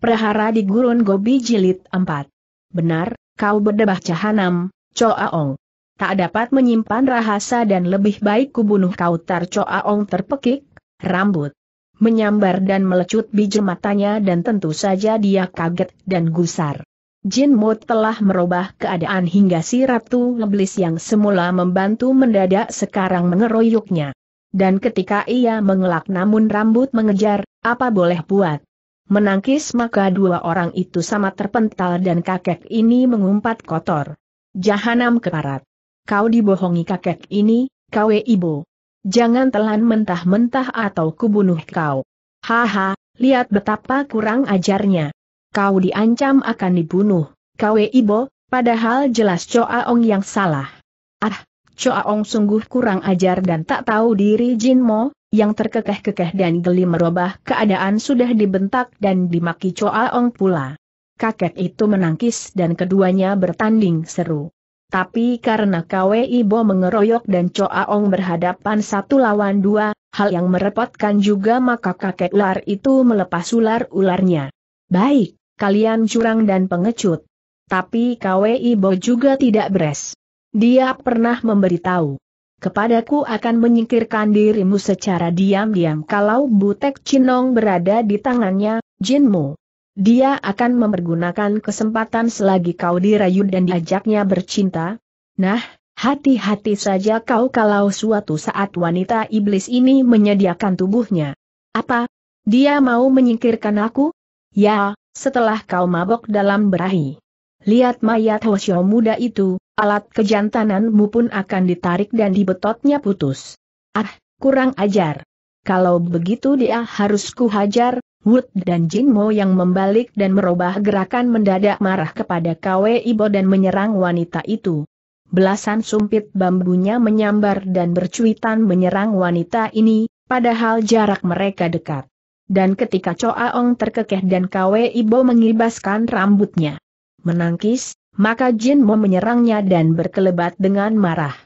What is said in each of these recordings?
Prahara di Gurun Gobi Jilid 4. Benar, kau berdebah Cahanam, Coaong. Tak dapat menyimpan rahasa dan lebih baik kubunuh kau tar Choaong terpekik, rambut. Menyambar dan melecut biji matanya dan tentu saja dia kaget dan gusar. Jin Mo telah merubah keadaan hingga si Ratu Ngeblis yang semula membantu mendadak sekarang mengeroyoknya. Dan ketika ia mengelak namun rambut mengejar, apa boleh buat? menangkis maka dua orang itu sama terpental dan kakek ini mengumpat kotor. Jahanam keparat. Kau dibohongi kakek ini, kau e ibu. Jangan telan mentah-mentah atau kubunuh kau. Haha, lihat betapa kurang ajarnya. Kau diancam akan dibunuh, kau e ibu. padahal jelas ong yang salah. Ah, ong sungguh kurang ajar dan tak tahu diri Jin Mo yang terkekeh-kekeh dan geli merubah keadaan sudah dibentak dan dimaki Choa Ong pula. Kakek itu menangkis dan keduanya bertanding seru. Tapi karena Kwe Ibo mengeroyok dan Choa Ong berhadapan satu lawan dua, hal yang merepotkan juga maka kakek ular itu melepas ular-ularnya. Baik, kalian curang dan pengecut. Tapi Kwe Ibo juga tidak beres. Dia pernah memberitahu kepadaku akan menyingkirkan dirimu secara diam-diam kalau Butek Cinong berada di tangannya, Jinmu. Dia akan mempergunakan kesempatan selagi kau dirayu dan diajaknya bercinta. Nah, hati-hati saja kau kalau suatu saat wanita iblis ini menyediakan tubuhnya. Apa? Dia mau menyingkirkan aku? Ya, setelah kau mabok dalam berahi. Lihat mayat Hoshio muda itu, alat kejantananmu pun akan ditarik dan dibetotnya putus. Ah, kurang ajar. Kalau begitu dia harus kuhajar, Wood dan Jinmo yang membalik dan merubah gerakan mendadak marah kepada Kwe Ibo dan menyerang wanita itu. Belasan sumpit bambunya menyambar dan bercuitan menyerang wanita ini, padahal jarak mereka dekat. Dan ketika Choa Ong terkekeh dan Kwe Ibo mengibaskan rambutnya menangkis, maka Jin Mo menyerangnya dan berkelebat dengan marah.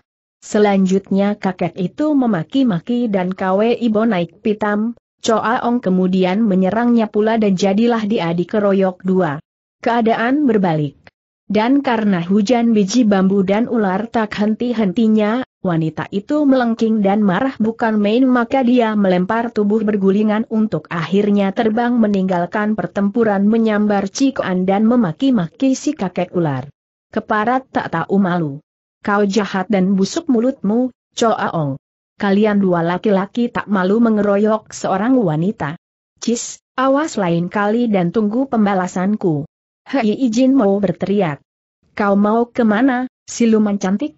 Selanjutnya kakek itu memaki-maki dan Kwe Ibo naik pitam, Choa Ong kemudian menyerangnya pula dan jadilah dia dikeroyok dua. Keadaan berbalik. Dan karena hujan biji bambu dan ular tak henti-hentinya, Wanita itu melengking dan marah bukan main maka dia melempar tubuh bergulingan untuk akhirnya terbang meninggalkan pertempuran menyambar Cikoan dan memaki-maki si kakek ular. Keparat tak tahu malu. Kau jahat dan busuk mulutmu, Choaong. Kalian dua laki-laki tak malu mengeroyok seorang wanita. Cis, awas lain kali dan tunggu pembalasanku. Hei izin mau berteriak. Kau mau kemana, siluman cantik?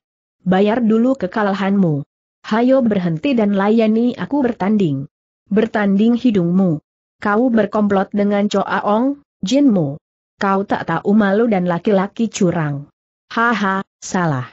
bayar dulu kekalahanmu. Hayo berhenti dan layani aku bertanding. Bertanding hidungmu. Kau berkomplot dengan Coaong, jinmu. Kau tak tahu malu dan laki-laki curang. Haha, salah.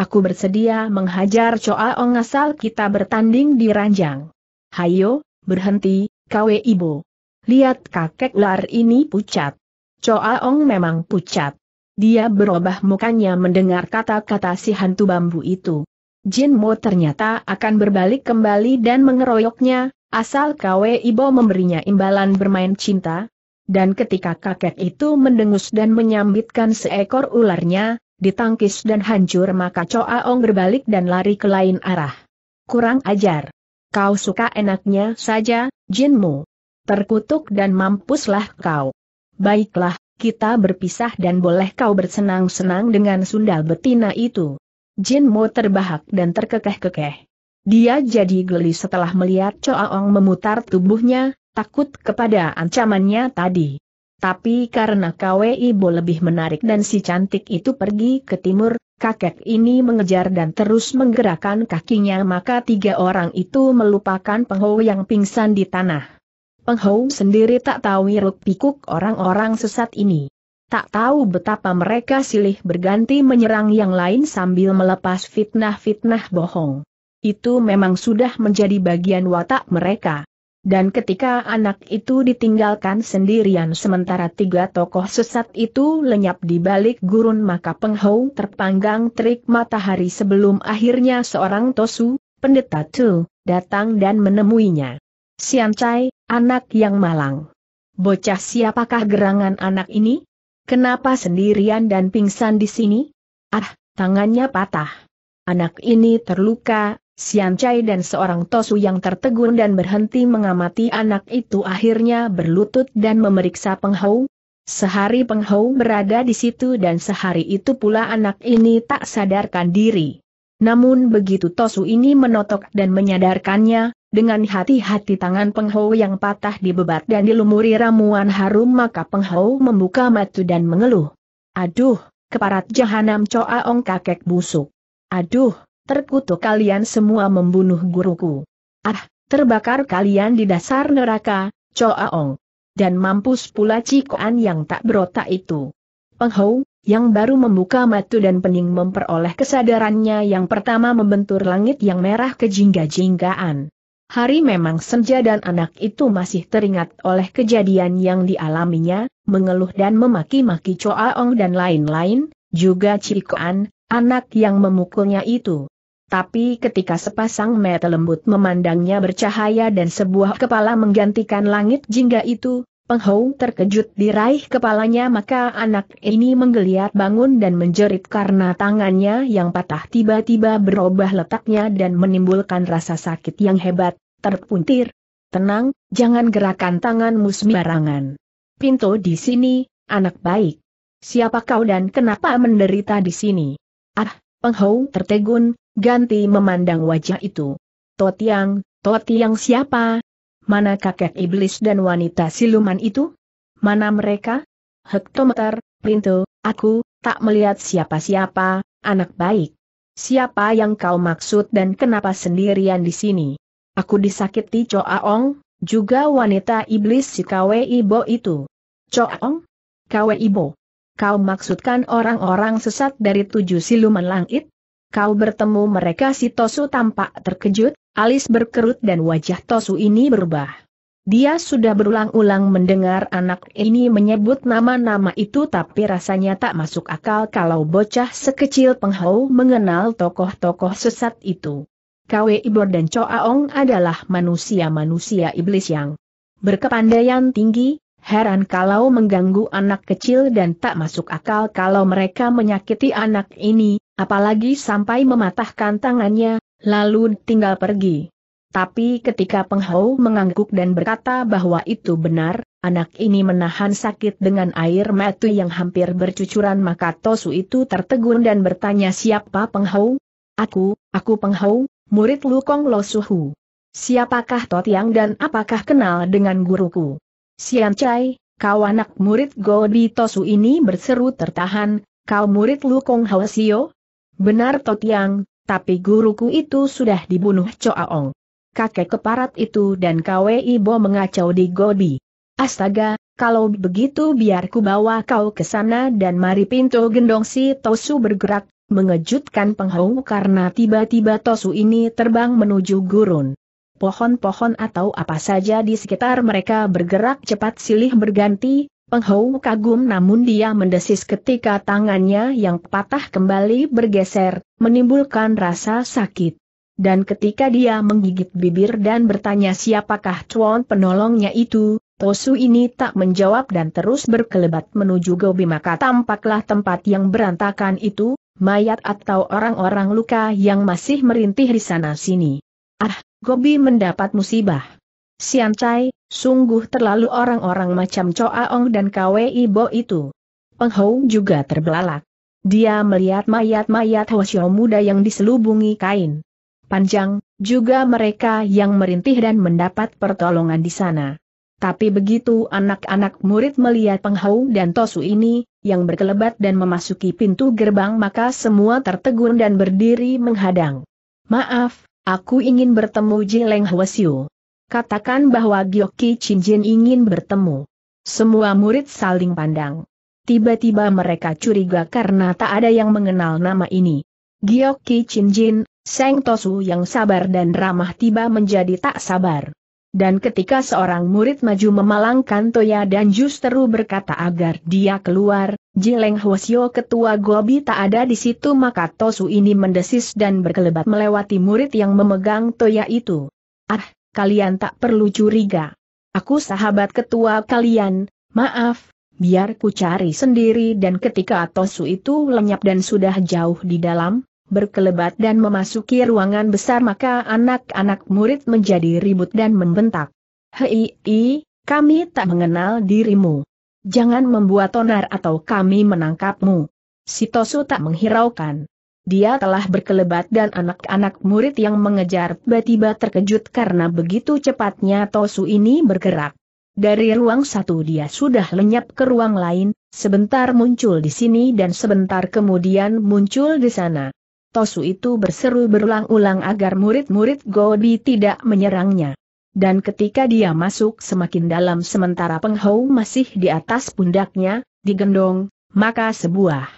Aku bersedia menghajar Coaong asal kita bertanding di ranjang. Hayo, berhenti, kawe ibu. Lihat kakek ular ini pucat. Coaong memang pucat. Dia berubah mukanya mendengar kata-kata si hantu bambu itu. Jin Mo ternyata akan berbalik kembali dan mengeroyoknya, asal Kwe Ibo memberinya imbalan bermain cinta. Dan ketika kakek itu mendengus dan menyambitkan seekor ularnya, ditangkis dan hancur maka Choa Ong berbalik dan lari ke lain arah. Kurang ajar. Kau suka enaknya saja, Jin Mo. Terkutuk dan mampuslah kau. Baiklah, kita berpisah dan boleh kau bersenang-senang dengan sundal betina itu. Jin Mo terbahak dan terkekeh-kekeh. Dia jadi geli setelah melihat Coaong memutar tubuhnya, takut kepada ancamannya tadi. Tapi karena Kwe Ibo lebih menarik dan si cantik itu pergi ke timur, kakek ini mengejar dan terus menggerakkan kakinya maka tiga orang itu melupakan penghau yang pingsan di tanah. Peng sendiri tak tahu iruk pikuk orang-orang sesat ini. Tak tahu betapa mereka silih berganti menyerang yang lain sambil melepas fitnah-fitnah bohong. Itu memang sudah menjadi bagian watak mereka. Dan ketika anak itu ditinggalkan sendirian sementara tiga tokoh sesat itu lenyap di balik gurun maka Peng terpanggang terik matahari sebelum akhirnya seorang Tosu, pendeta Tu, datang dan menemuinya. Sian anak yang malang. Bocah siapakah gerangan anak ini? Kenapa sendirian dan pingsan di sini? Ah, tangannya patah. Anak ini terluka, Sian dan seorang Tosu yang tertegun dan berhenti mengamati anak itu akhirnya berlutut dan memeriksa penghau. Sehari penghau berada di situ dan sehari itu pula anak ini tak sadarkan diri. Namun begitu Tosu ini menotok dan menyadarkannya, dengan hati-hati tangan Penghou yang patah dibebat dan dilumuri ramuan harum maka Penghou membuka mata dan mengeluh. Aduh, keparat jahanam coaong kakek busuk. Aduh, terkutuk kalian semua membunuh guruku. Ah, terbakar kalian di dasar neraka, coaong. Dan mampus pula cikoan yang tak berotak itu. Penghou, yang baru membuka mata dan pening memperoleh kesadarannya yang pertama membentur langit yang merah ke jingga jinggaan Hari memang senja dan anak itu masih teringat oleh kejadian yang dialaminya, mengeluh dan memaki-maki Ong dan lain-lain, juga Cikoan, anak yang memukulnya itu. Tapi ketika sepasang mata lembut memandangnya bercahaya dan sebuah kepala menggantikan langit jingga itu, Penghou terkejut diraih kepalanya maka anak ini menggeliat bangun dan menjerit karena tangannya yang patah tiba-tiba berubah letaknya dan menimbulkan rasa sakit yang hebat, terpuntir. Tenang, jangan gerakan tanganmu sembarangan. Pinto di sini, anak baik. Siapa kau dan kenapa menderita di sini? Ah, penghau tertegun, ganti memandang wajah itu. Totiang, Totiang siapa? Mana kakek iblis dan wanita siluman itu? Mana mereka? Hektometer, Pinto, aku, tak melihat siapa-siapa, anak baik. Siapa yang kau maksud dan kenapa sendirian di sini? Aku disakiti Choaong, juga wanita iblis si Kwe Ibo itu. Choaong? Kwe Ibo? Kau maksudkan orang-orang sesat dari tujuh siluman langit? Kau bertemu mereka si Tosu tampak terkejut, alis berkerut dan wajah Tosu ini berubah. Dia sudah berulang-ulang mendengar anak ini menyebut nama-nama itu tapi rasanya tak masuk akal kalau bocah sekecil penghau mengenal tokoh-tokoh sesat itu. Kwe Ibor dan Coaong adalah manusia-manusia iblis yang berkepandaian tinggi, heran kalau mengganggu anak kecil dan tak masuk akal kalau mereka menyakiti anak ini, apalagi sampai mematahkan tangannya, lalu tinggal pergi. Tapi ketika Penghau mengangguk dan berkata bahwa itu benar, anak ini menahan sakit dengan air mata yang hampir bercucuran maka Tosu itu tertegun dan bertanya siapa Penghau? Aku, aku Penghau, murid Lukong Lo Suhu. Siapakah Totiang dan apakah kenal dengan guruku? Sian Chai, kau anak murid Godi Tosu ini berseru tertahan, kau murid Lukong Sio? Benar Totiang, tapi guruku itu sudah dibunuh Choaong. Kakek keparat itu dan KWI Bo mengacau di Godi. Astaga, kalau begitu biar ku bawa kau ke sana dan mari pintu gendong si Tosu bergerak, mengejutkan penghau karena tiba-tiba Tosu ini terbang menuju gurun. Pohon-pohon atau apa saja di sekitar mereka bergerak cepat silih berganti, penghau kagum namun dia mendesis ketika tangannya yang patah kembali bergeser, menimbulkan rasa sakit. Dan ketika dia menggigit bibir dan bertanya siapakah cuan penolongnya itu, Tosu ini tak menjawab dan terus berkelebat menuju Gobi maka tampaklah tempat yang berantakan itu, mayat atau orang-orang luka yang masih merintih di sana-sini. Ah, Gobi mendapat musibah. Sian Chai, sungguh terlalu orang-orang macam Ong dan Kwei Bo itu. Penghau juga terbelalak. Dia melihat mayat-mayat Hwasyo muda yang diselubungi kain panjang, juga mereka yang merintih dan mendapat pertolongan di sana. Tapi begitu anak-anak murid melihat Penghau dan Tosu ini, yang berkelebat dan memasuki pintu gerbang maka semua tertegun dan berdiri menghadang. Maaf, aku ingin bertemu Jileng Hwasyu. Katakan bahwa Gyoki Chinjin ingin bertemu. Semua murid saling pandang. Tiba-tiba mereka curiga karena tak ada yang mengenal nama ini. Gyoki Chinjin, Seng Tosu yang sabar dan ramah tiba menjadi tak sabar. Dan ketika seorang murid maju memalangkan Toya dan justru berkata agar dia keluar, Jileng Hwasyo ketua Gobi tak ada di situ maka Tosu ini mendesis dan berkelebat melewati murid yang memegang Toya itu. Ah, kalian tak perlu curiga. Aku sahabat ketua kalian, maaf, biar ku cari sendiri dan ketika Tosu itu lenyap dan sudah jauh di dalam, berkelebat dan memasuki ruangan besar maka anak-anak murid menjadi ribut dan membentak. Hei, i, kami tak mengenal dirimu. Jangan membuat onar atau kami menangkapmu. Sitosu tak menghiraukan. Dia telah berkelebat dan anak-anak murid yang mengejar tiba-tiba terkejut karena begitu cepatnya Tosu ini bergerak. Dari ruang satu dia sudah lenyap ke ruang lain, sebentar muncul di sini dan sebentar kemudian muncul di sana. Tosu itu berseru berulang-ulang agar murid-murid Gobi tidak menyerangnya. Dan ketika dia masuk semakin dalam sementara penghau masih di atas pundaknya, digendong, maka sebuah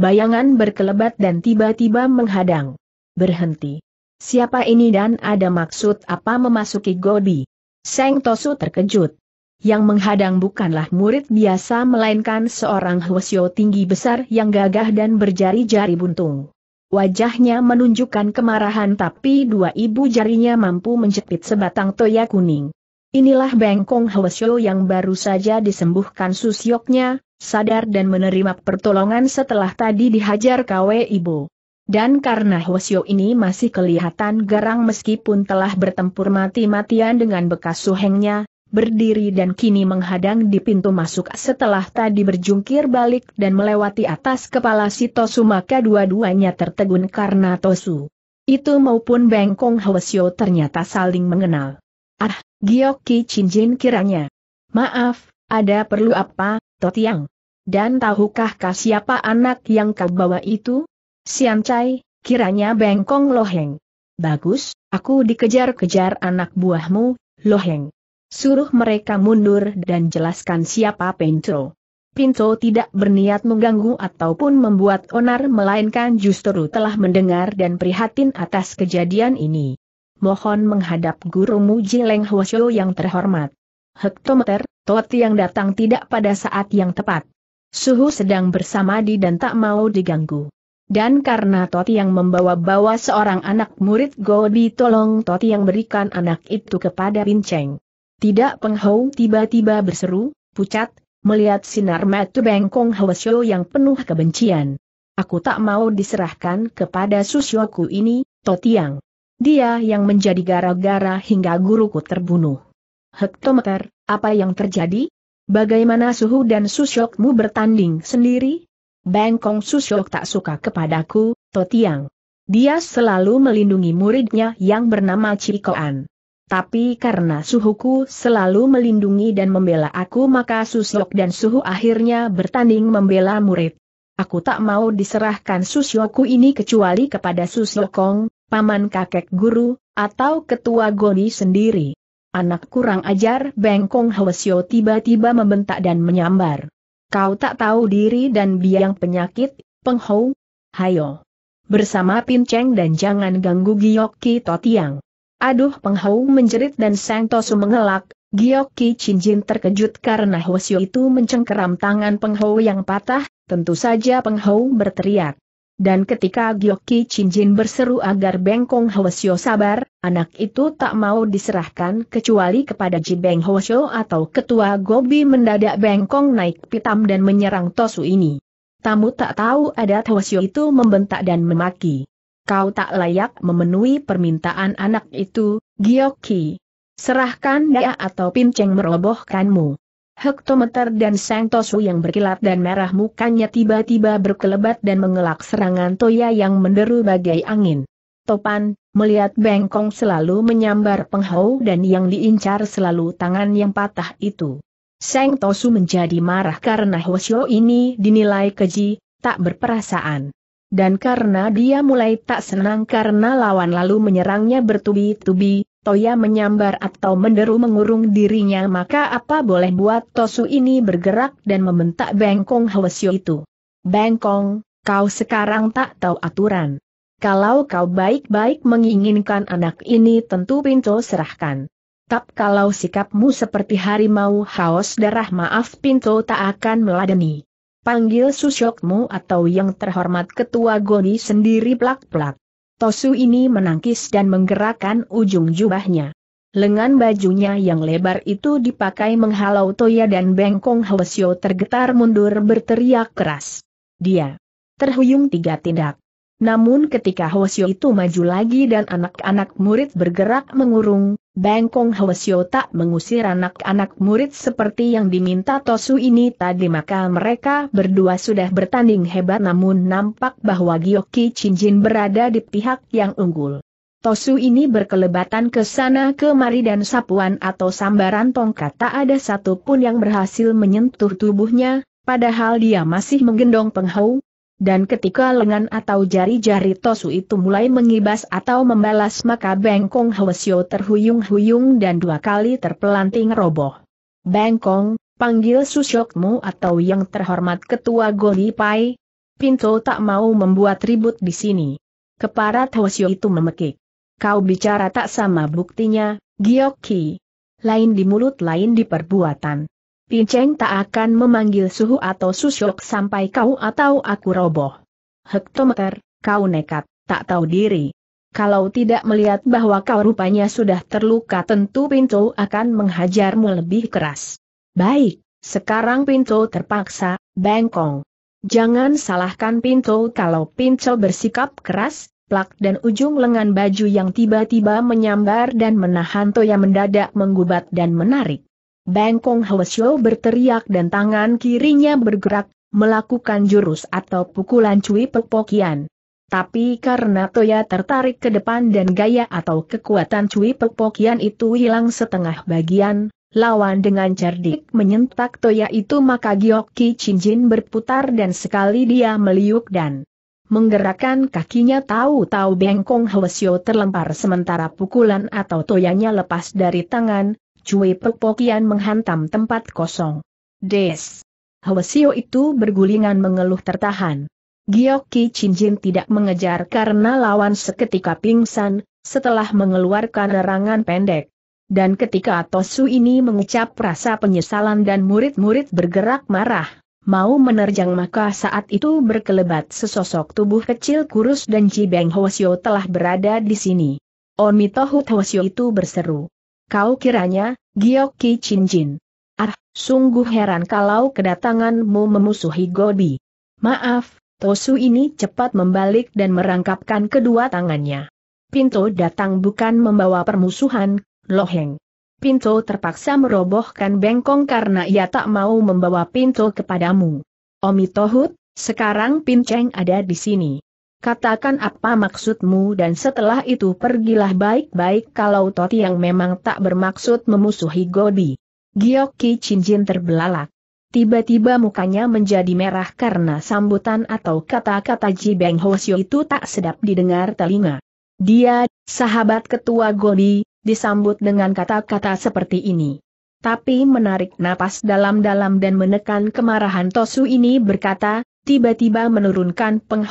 bayangan berkelebat dan tiba-tiba menghadang. Berhenti. Siapa ini dan ada maksud apa memasuki Gobi? Seng Tosu terkejut. Yang menghadang bukanlah murid biasa melainkan seorang Hwasyo tinggi besar yang gagah dan berjari-jari buntung. Wajahnya menunjukkan kemarahan tapi dua ibu jarinya mampu menjepit sebatang toya kuning. Inilah Bengkong Hwasyo yang baru saja disembuhkan susyoknya, sadar dan menerima pertolongan setelah tadi dihajar KW Ibu. Dan karena Hwasyo ini masih kelihatan garang meskipun telah bertempur mati-matian dengan bekas suhengnya, berdiri dan kini menghadang di pintu masuk setelah tadi berjungkir balik dan melewati atas kepala si Tosu maka dua-duanya tertegun karena Tosu. Itu maupun Bengkong Hwasyo ternyata saling mengenal. Ah, Gyoki Chinjin kiranya. Maaf, ada perlu apa, Totiang? Dan tahukah kah siapa anak yang kau bawa itu? Siancai, kiranya Bengkong Loheng. Bagus, aku dikejar-kejar anak buahmu, Loheng. Suruh mereka mundur dan jelaskan siapa Pinto. Pinto tidak berniat mengganggu ataupun membuat onar melainkan justru telah mendengar dan prihatin atas kejadian ini. Mohon menghadap gurumu Jileng Hwasyo yang terhormat. Hektometer, Tot yang datang tidak pada saat yang tepat. Suhu sedang bersama di dan tak mau diganggu. Dan karena Toti yang membawa-bawa seorang anak murid Gobi tolong Toti yang berikan anak itu kepada Binceng. Tidak penghau tiba-tiba berseru, pucat, melihat sinar mata bengkong Hwasyo yang penuh kebencian. Aku tak mau diserahkan kepada susyoku ini, Totiang. Dia yang menjadi gara-gara hingga guruku terbunuh. Hektometer, apa yang terjadi? Bagaimana suhu dan susyokmu bertanding sendiri? Bengkong susyok tak suka kepadaku, Totiang. Dia selalu melindungi muridnya yang bernama Cikoan tapi karena suhuku selalu melindungi dan membela aku maka Susyok dan suhu akhirnya bertanding membela murid. Aku tak mau diserahkan Susyoku ini kecuali kepada Susyokong, paman kakek guru, atau ketua Goni sendiri. Anak kurang ajar Bengkong Hwasyo tiba-tiba membentak dan menyambar. Kau tak tahu diri dan biang penyakit, penghou? Hayo. Bersama Pinceng dan jangan ganggu Giyok Kito Aduh Penghau menjerit dan Sang Tosu mengelak, Gyoki Chinjin terkejut karena Hwasyo itu mencengkeram tangan Penghau yang patah, tentu saja Penghau berteriak. Dan ketika Gyoki Chinjin berseru agar Bengkong Hwasyo sabar, anak itu tak mau diserahkan kecuali kepada Jibeng Hwasyo atau ketua Gobi mendadak Bengkong naik pitam dan menyerang Tosu ini. Tamu tak tahu adat Hwasyo itu membentak dan memaki kau tak layak memenuhi permintaan anak itu, Gioki. Serahkan dia atau pinceng merobohkanmu. Hektometer dan Sang Tosu yang berkilat dan merah mukanya tiba-tiba berkelebat dan mengelak serangan Toya yang menderu bagai angin. Topan, melihat Bengkong selalu menyambar penghau dan yang diincar selalu tangan yang patah itu. Sang Tosu menjadi marah karena Hoshio ini dinilai keji, tak berperasaan. Dan karena dia mulai tak senang karena lawan lalu menyerangnya bertubi-tubi, Toya menyambar atau menderu mengurung dirinya maka apa boleh buat Tosu ini bergerak dan membentak Bengkong Hwasyo itu. Bengkong, kau sekarang tak tahu aturan. Kalau kau baik-baik menginginkan anak ini tentu Pinto serahkan. Tap kalau sikapmu seperti harimau haus darah maaf Pinto tak akan meladeni. Panggil susyokmu atau yang terhormat ketua Goni sendiri plak-plak. Tosu ini menangkis dan menggerakkan ujung jubahnya. Lengan bajunya yang lebar itu dipakai menghalau Toya dan Bengkong Hwasyo tergetar mundur berteriak keras. Dia terhuyung tiga tindak. Namun ketika Hwasyo itu maju lagi dan anak-anak murid bergerak mengurung, Bengkong Hwasyo tak mengusir anak-anak murid seperti yang diminta Tosu ini tadi maka mereka berdua sudah bertanding hebat namun nampak bahwa Gyoki Chinjin berada di pihak yang unggul. Tosu ini berkelebatan ke sana kemari dan sapuan atau sambaran tongkat tak ada satupun yang berhasil menyentuh tubuhnya, padahal dia masih menggendong penghau, dan ketika lengan atau jari-jari Tosu itu mulai mengibas atau membalas maka Bengkong Hwasyo terhuyung-huyung dan dua kali terpelanting roboh. Bengkong, panggil susyokmu atau yang terhormat ketua Golipai. Pinto tak mau membuat ribut di sini. Keparat Hwasyo itu memekik. Kau bicara tak sama buktinya, Giokki. Lain di mulut lain di perbuatan. Pinceng tak akan memanggil suhu atau susuk sampai kau atau aku roboh. Hektometer, kau nekat, tak tahu diri. Kalau tidak melihat bahwa kau rupanya sudah terluka tentu Pinto akan menghajarmu lebih keras. Baik, sekarang Pinto terpaksa, bengkong. Jangan salahkan Pinto kalau Pinto bersikap keras, plak dan ujung lengan baju yang tiba-tiba menyambar dan menahan Toya mendadak menggubat dan menarik. Bengkong Hwasyo berteriak dan tangan kirinya bergerak, melakukan jurus atau pukulan cui pepokian. Tapi karena Toya tertarik ke depan dan gaya atau kekuatan Cui Pepokian itu hilang setengah bagian, lawan dengan cerdik menyentak Toya itu maka Gioki Chinjin berputar dan sekali dia meliuk dan menggerakkan kakinya tahu-tahu bengkong Hwasyo terlempar sementara pukulan atau Toyanya lepas dari tangan, Cui Perpokian menghantam tempat kosong. Des. Hwasio itu bergulingan mengeluh tertahan. Gyoki Chinjin tidak mengejar karena lawan seketika pingsan, setelah mengeluarkan erangan pendek. Dan ketika Tosu ini mengucap rasa penyesalan dan murid-murid bergerak marah, mau menerjang maka saat itu berkelebat sesosok tubuh kecil kurus dan Jibeng Hwasio telah berada di sini. Onitohut Hwasio itu berseru. Kau kiranya, Gyoki Chinjin. Ah, sungguh heran kalau kedatanganmu memusuhi Gobi. Maaf, Tosu ini cepat membalik dan merangkapkan kedua tangannya. Pinto datang bukan membawa permusuhan, Loheng. Pinto terpaksa merobohkan bengkong karena ia tak mau membawa Pinto kepadamu. Omi Tohut, sekarang Pinceng ada di sini. Katakan apa maksudmu dan setelah itu pergilah baik-baik kalau Toti yang memang tak bermaksud memusuhi Gobi. Gioki cincin terbelalak. Tiba-tiba mukanya menjadi merah karena sambutan atau kata-kata Ji Beng Hosyo itu tak sedap didengar telinga. Dia, sahabat ketua Gobi, disambut dengan kata-kata seperti ini. Tapi menarik napas dalam-dalam dan menekan kemarahan Tosu ini berkata, tiba-tiba menurunkan Peng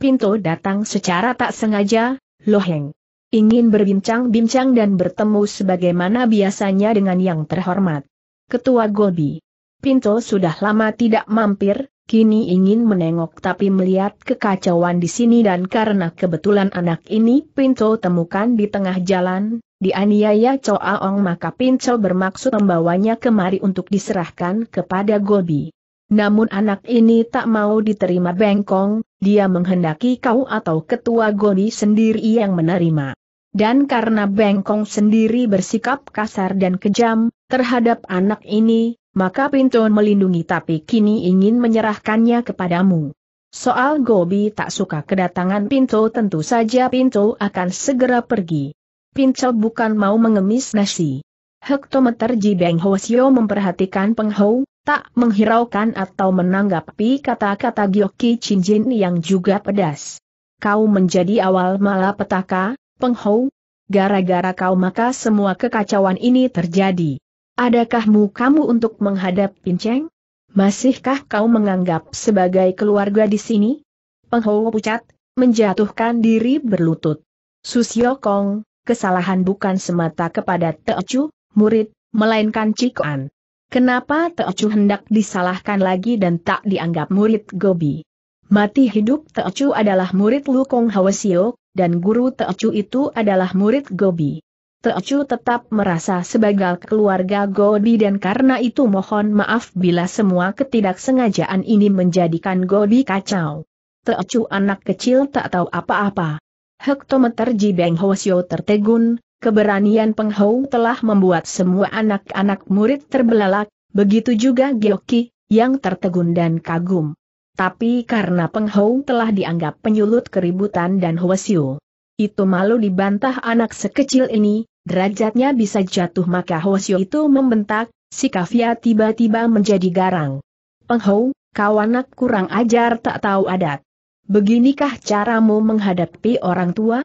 Pinto datang secara tak sengaja, Loheng. Ingin berbincang-bincang dan bertemu sebagaimana biasanya dengan yang terhormat. Ketua Gobi. Pinto sudah lama tidak mampir, kini ingin menengok tapi melihat kekacauan di sini dan karena kebetulan anak ini Pinto temukan di tengah jalan, dianiaya Coaong maka Pinto bermaksud membawanya kemari untuk diserahkan kepada Gobi. Namun anak ini tak mau diterima bengkong, dia menghendaki kau atau ketua Goni sendiri yang menerima. Dan karena Bengkong sendiri bersikap kasar dan kejam, terhadap anak ini, maka pintu melindungi tapi kini ingin menyerahkannya kepadamu. Soal Gobi tak suka kedatangan Pinto tentu saja Pinto akan segera pergi. Pincel bukan mau mengemis nasi. Hektometer Ji Beng Hosio memperhatikan Peng Hou, tak menghiraukan atau menanggapi kata-kata Gyoki Chinjin yang juga pedas. Kau menjadi awal malapetaka, penghou. Gara-gara kau maka semua kekacauan ini terjadi. Adakahmu kamu untuk menghadap pinceng? Masihkah kau menganggap sebagai keluarga di sini? Penghou pucat, menjatuhkan diri berlutut. Susyokong, Kong, kesalahan bukan semata kepada Teochu, murid, melainkan Cikoan. Kenapa Teocu hendak disalahkan lagi dan tak dianggap murid Gobi? Mati hidup Teocu adalah murid Lukong Hawasio, dan guru Teocu itu adalah murid Gobi. Teocu tetap merasa sebagai keluarga Gobi dan karena itu mohon maaf bila semua ketidaksengajaan ini menjadikan Gobi kacau. Teocu anak kecil tak tahu apa-apa. Hektometer Jibeng Hawasio tertegun, Keberanian Peng Hou telah membuat semua anak-anak murid terbelalak, begitu juga Gyoki, yang tertegun dan kagum. Tapi karena Peng Hou telah dianggap penyulut keributan dan Hwasyu. Itu malu dibantah anak sekecil ini, derajatnya bisa jatuh maka Hwasyu itu membentak, si Kavya tiba-tiba menjadi garang. Peng Hou, kau anak kurang ajar tak tahu adat. Beginikah caramu menghadapi orang tua?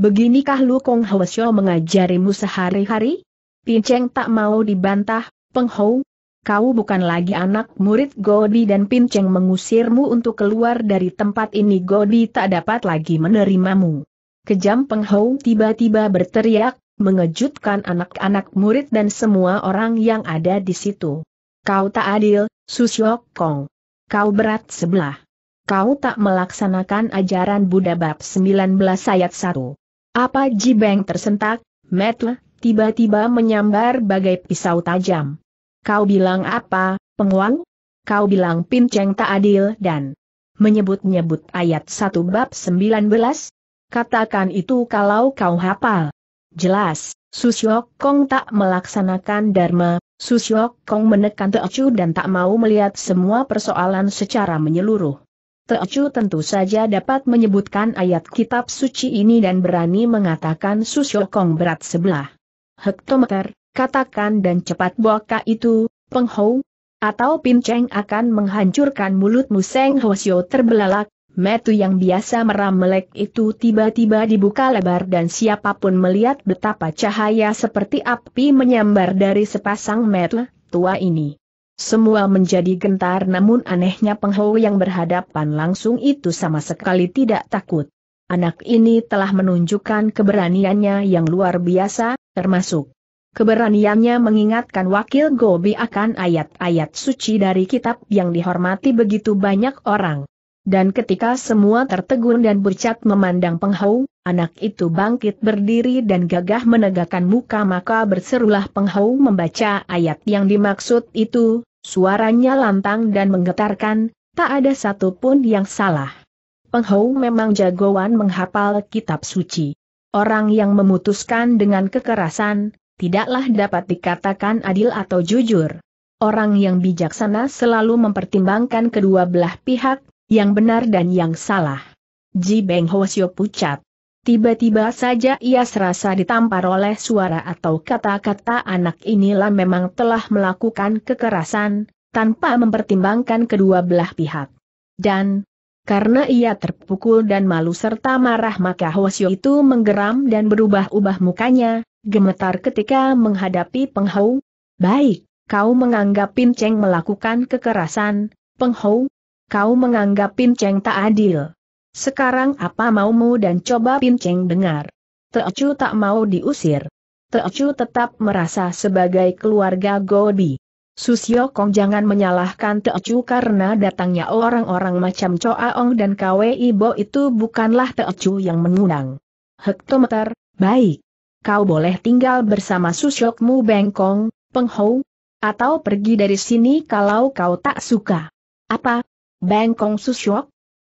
Beginikah Lu Kong Hwasyo mengajarimu sehari-hari? Pinceng tak mau dibantah, Peng Hou. Kau bukan lagi anak murid Godi dan Pinceng mengusirmu untuk keluar dari tempat ini Godi tak dapat lagi menerimamu. Kejam Peng Hou tiba-tiba berteriak, mengejutkan anak-anak murid dan semua orang yang ada di situ. Kau tak adil, Susyok Kong. Kau berat sebelah. Kau tak melaksanakan ajaran Buddha bab 19 ayat 1. Apa Jibeng tersentak, Metle, tiba-tiba menyambar bagai pisau tajam. Kau bilang apa, penguang? Kau bilang pinceng tak adil dan menyebut-nyebut ayat 1 bab 19? Katakan itu kalau kau hafal. Jelas, Susyok Kong tak melaksanakan Dharma, Susyok Kong menekan Teocu dan tak mau melihat semua persoalan secara menyeluruh. Teocu tentu saja dapat menyebutkan ayat kitab suci ini dan berani mengatakan Susyokong berat sebelah hektometer, katakan dan cepat buaka itu, penghou, atau pinceng akan menghancurkan mulut museng hosyo terbelalak, metu yang biasa meram melek itu tiba-tiba dibuka lebar dan siapapun melihat betapa cahaya seperti api menyambar dari sepasang metu tua ini. Semua menjadi gentar namun anehnya Penghau yang berhadapan langsung itu sama sekali tidak takut. Anak ini telah menunjukkan keberaniannya yang luar biasa, termasuk keberaniannya mengingatkan wakil Gobi akan ayat-ayat suci dari kitab yang dihormati begitu banyak orang. Dan ketika semua tertegun dan bercat memandang Penghau, anak itu bangkit berdiri dan gagah menegakkan muka maka berserulah Penghau membaca ayat yang dimaksud itu, Suaranya lantang dan menggetarkan, tak ada satupun yang salah. Penghou memang jagoan menghafal kitab suci. Orang yang memutuskan dengan kekerasan, tidaklah dapat dikatakan adil atau jujur. Orang yang bijaksana selalu mempertimbangkan kedua belah pihak, yang benar dan yang salah. Ji Beng Hwasyo pucat. Tiba-tiba saja ia serasa ditampar oleh suara atau kata-kata anak inilah memang telah melakukan kekerasan, tanpa mempertimbangkan kedua belah pihak. Dan, karena ia terpukul dan malu serta marah maka Hosyo itu menggeram dan berubah-ubah mukanya, gemetar ketika menghadapi Penghau. Baik, kau menganggap Pin Cheng melakukan kekerasan, Penghau, Kau menganggap Pin Cheng tak adil. Sekarang apa maumu dan coba pinceng dengar. Teocu tak mau diusir. Teocu tetap merasa sebagai keluarga Gobi. Susio Kong jangan menyalahkan Teocu karena datangnya orang-orang macam Ong dan Kwe Ibo itu bukanlah Teocu yang mengundang. Hektometer, baik. Kau boleh tinggal bersama Susyokmu Bengkong, Penghou, atau pergi dari sini kalau kau tak suka. Apa? Bengkong Susyok?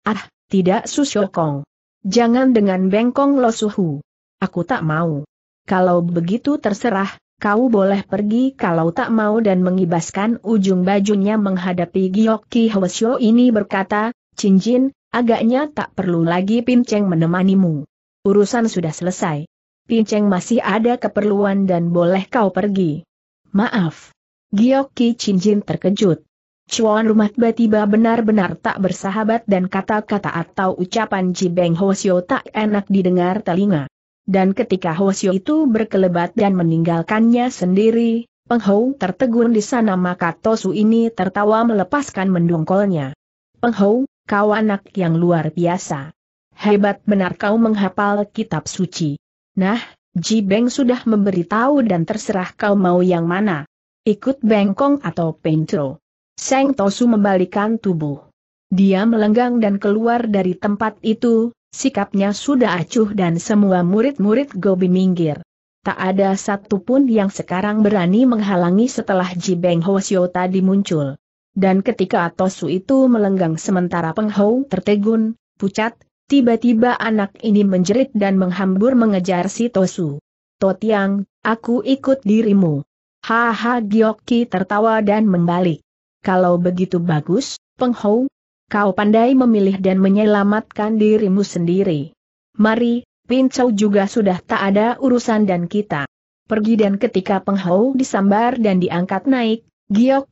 Ah, tidak susyokong. Jangan dengan bengkong lo suhu. Aku tak mau. Kalau begitu terserah, kau boleh pergi kalau tak mau dan mengibaskan ujung bajunya menghadapi Gyoki Hwesyo ini berkata, Cincin, agaknya tak perlu lagi Pinceng menemanimu. Urusan sudah selesai. Pinceng masih ada keperluan dan boleh kau pergi. Maaf. Gioki Cincin terkejut. Chuan rumah tiba tiba benar-benar tak bersahabat dan kata-kata atau ucapan Ji Beng Hosio tak enak didengar telinga. Dan ketika Hosio itu berkelebat dan meninggalkannya sendiri, Peng Hou tertegun di sana maka Tosu ini tertawa melepaskan mendongkolnya. Hou, kau anak yang luar biasa. Hebat benar kau menghafal kitab suci. Nah, Ji Beng sudah memberitahu dan terserah kau mau yang mana. Ikut bengkong atau pentro. Seng Tosu membalikan tubuh. Dia melenggang dan keluar dari tempat itu, sikapnya sudah acuh dan semua murid-murid Gobi minggir. Tak ada satupun yang sekarang berani menghalangi setelah Ji Beng Hosyo tadi muncul. Dan ketika Tosu itu melenggang sementara Peng Hou tertegun, pucat, tiba-tiba anak ini menjerit dan menghambur mengejar si Tosu. Totiang, aku ikut dirimu. Haha Gyoki tertawa dan membalik. Kalau begitu bagus, Peng Hou, kau pandai memilih dan menyelamatkan dirimu sendiri. Mari, Pincau juga sudah tak ada urusan dan kita. Pergi dan ketika Peng Hou disambar dan diangkat naik,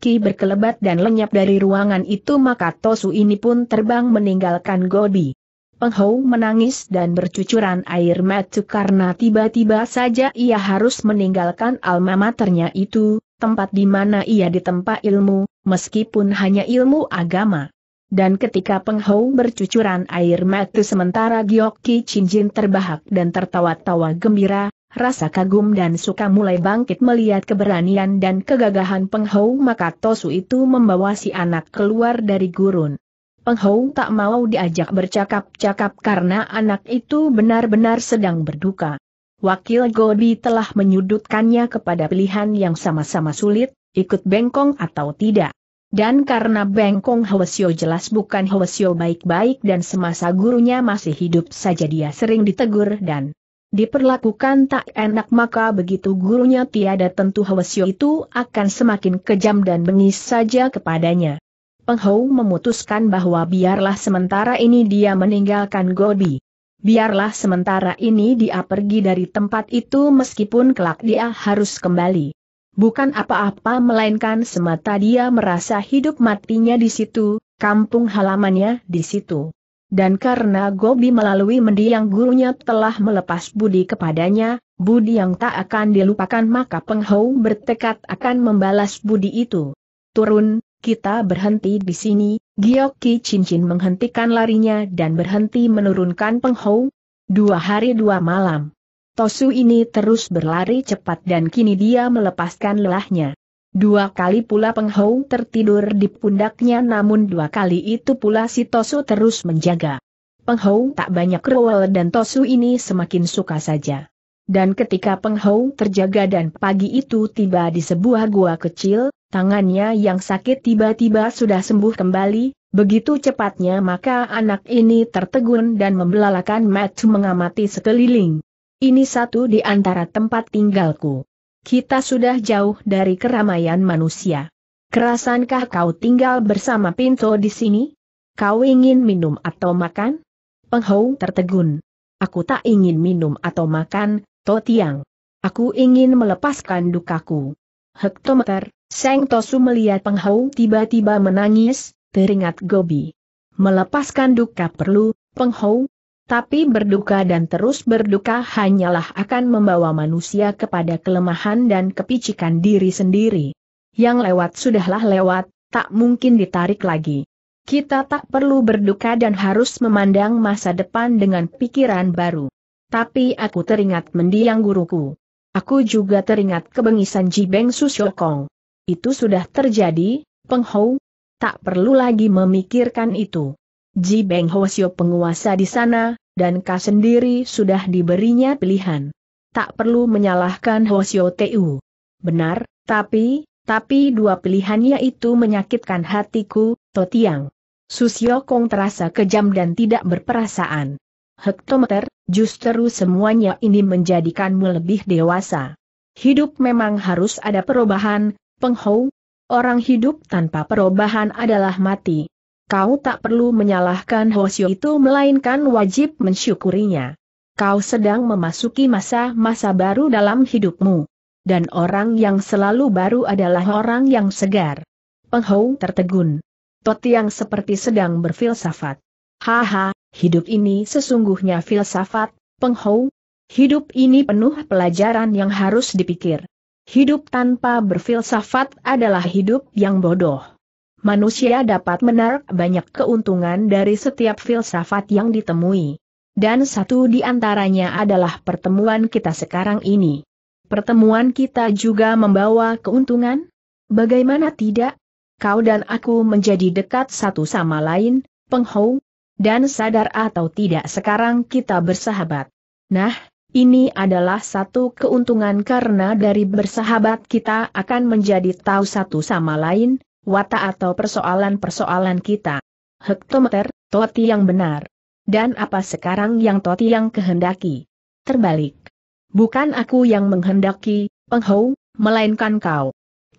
Ki berkelebat dan lenyap dari ruangan itu maka Tosu ini pun terbang meninggalkan Gobi. Peng Hou menangis dan bercucuran air mata karena tiba-tiba saja ia harus meninggalkan alma maternya itu, tempat di mana ia ditempa ilmu, meskipun hanya ilmu agama. Dan ketika Penghau bercucuran air mata sementara Gyoki Chinjin terbahak dan tertawa-tawa gembira, rasa kagum dan suka mulai bangkit melihat keberanian dan kegagahan Penghau maka Tosu itu membawa si anak keluar dari gurun. Penghau tak mau diajak bercakap-cakap karena anak itu benar-benar sedang berduka. Wakil Gobi telah menyudutkannya kepada pilihan yang sama-sama sulit, ikut bengkong atau tidak. Dan karena bengkong Hwasyo jelas bukan Hwasyo baik-baik dan semasa gurunya masih hidup saja dia sering ditegur dan diperlakukan tak enak maka begitu gurunya tiada tentu Hwasyo itu akan semakin kejam dan bengis saja kepadanya. Penghou memutuskan bahwa biarlah sementara ini dia meninggalkan Gobi biarlah sementara ini dia pergi dari tempat itu meskipun kelak dia harus kembali. Bukan apa-apa melainkan semata dia merasa hidup matinya di situ, kampung halamannya di situ. Dan karena Gobi melalui mendiang gurunya telah melepas budi kepadanya, budi yang tak akan dilupakan maka Penghau bertekad akan membalas budi itu. Turun, kita berhenti di sini, Gioki cincin menghentikan larinya dan berhenti menurunkan penghou. Dua hari dua malam. Tosu ini terus berlari cepat dan kini dia melepaskan lelahnya. Dua kali pula penghou tertidur di pundaknya namun dua kali itu pula si Tosu terus menjaga. Penghou tak banyak rewel dan Tosu ini semakin suka saja. Dan ketika penghou terjaga dan pagi itu tiba di sebuah gua kecil, Tangannya yang sakit tiba-tiba sudah sembuh kembali, begitu cepatnya maka anak ini tertegun dan membelalakan mata mengamati sekeliling. Ini satu di antara tempat tinggalku. Kita sudah jauh dari keramaian manusia. Kerasankah kau tinggal bersama Pinto di sini? Kau ingin minum atau makan? Penghou tertegun. Aku tak ingin minum atau makan, Totiang. Aku ingin melepaskan dukaku. Hektometer, Seng Tosu melihat Peng Hou tiba-tiba menangis, teringat Gobi. Melepaskan duka perlu, Peng Hou. Tapi berduka dan terus berduka hanyalah akan membawa manusia kepada kelemahan dan kepicikan diri sendiri. Yang lewat sudahlah lewat, tak mungkin ditarik lagi. Kita tak perlu berduka dan harus memandang masa depan dengan pikiran baru. Tapi aku teringat mendiang guruku. Aku juga teringat kebengisan Jibeng Susyokong. Itu sudah terjadi, Peng Hou. Tak perlu lagi memikirkan itu. Ji Beng Hosio penguasa di sana, dan Ka sendiri sudah diberinya pilihan. Tak perlu menyalahkan Hosio Tu. Benar, tapi, tapi dua pilihannya itu menyakitkan hatiku, Totiang. Susio Kong terasa kejam dan tidak berperasaan. Hektometer, justru semuanya ini menjadikanmu lebih dewasa. Hidup memang harus ada perubahan, Penghou, orang hidup tanpa perubahan adalah mati. Kau tak perlu menyalahkan Hosyo itu melainkan wajib mensyukurinya. Kau sedang memasuki masa-masa baru dalam hidupmu. Dan orang yang selalu baru adalah orang yang segar. Penghou tertegun. tot yang seperti sedang berfilsafat. Haha, hidup ini sesungguhnya filsafat, Penghou. Hidup ini penuh pelajaran yang harus dipikir. Hidup tanpa berfilsafat adalah hidup yang bodoh. Manusia dapat menarik banyak keuntungan dari setiap filsafat yang ditemui. Dan satu di antaranya adalah pertemuan kita sekarang ini. Pertemuan kita juga membawa keuntungan? Bagaimana tidak? Kau dan aku menjadi dekat satu sama lain, penghong, dan sadar atau tidak sekarang kita bersahabat. Nah, ini adalah satu keuntungan karena dari bersahabat kita akan menjadi tahu satu sama lain, watak atau persoalan-persoalan kita. Hektometer, Toti yang benar. Dan apa sekarang yang Toti yang kehendaki? Terbalik. Bukan aku yang menghendaki, penghou, melainkan kau.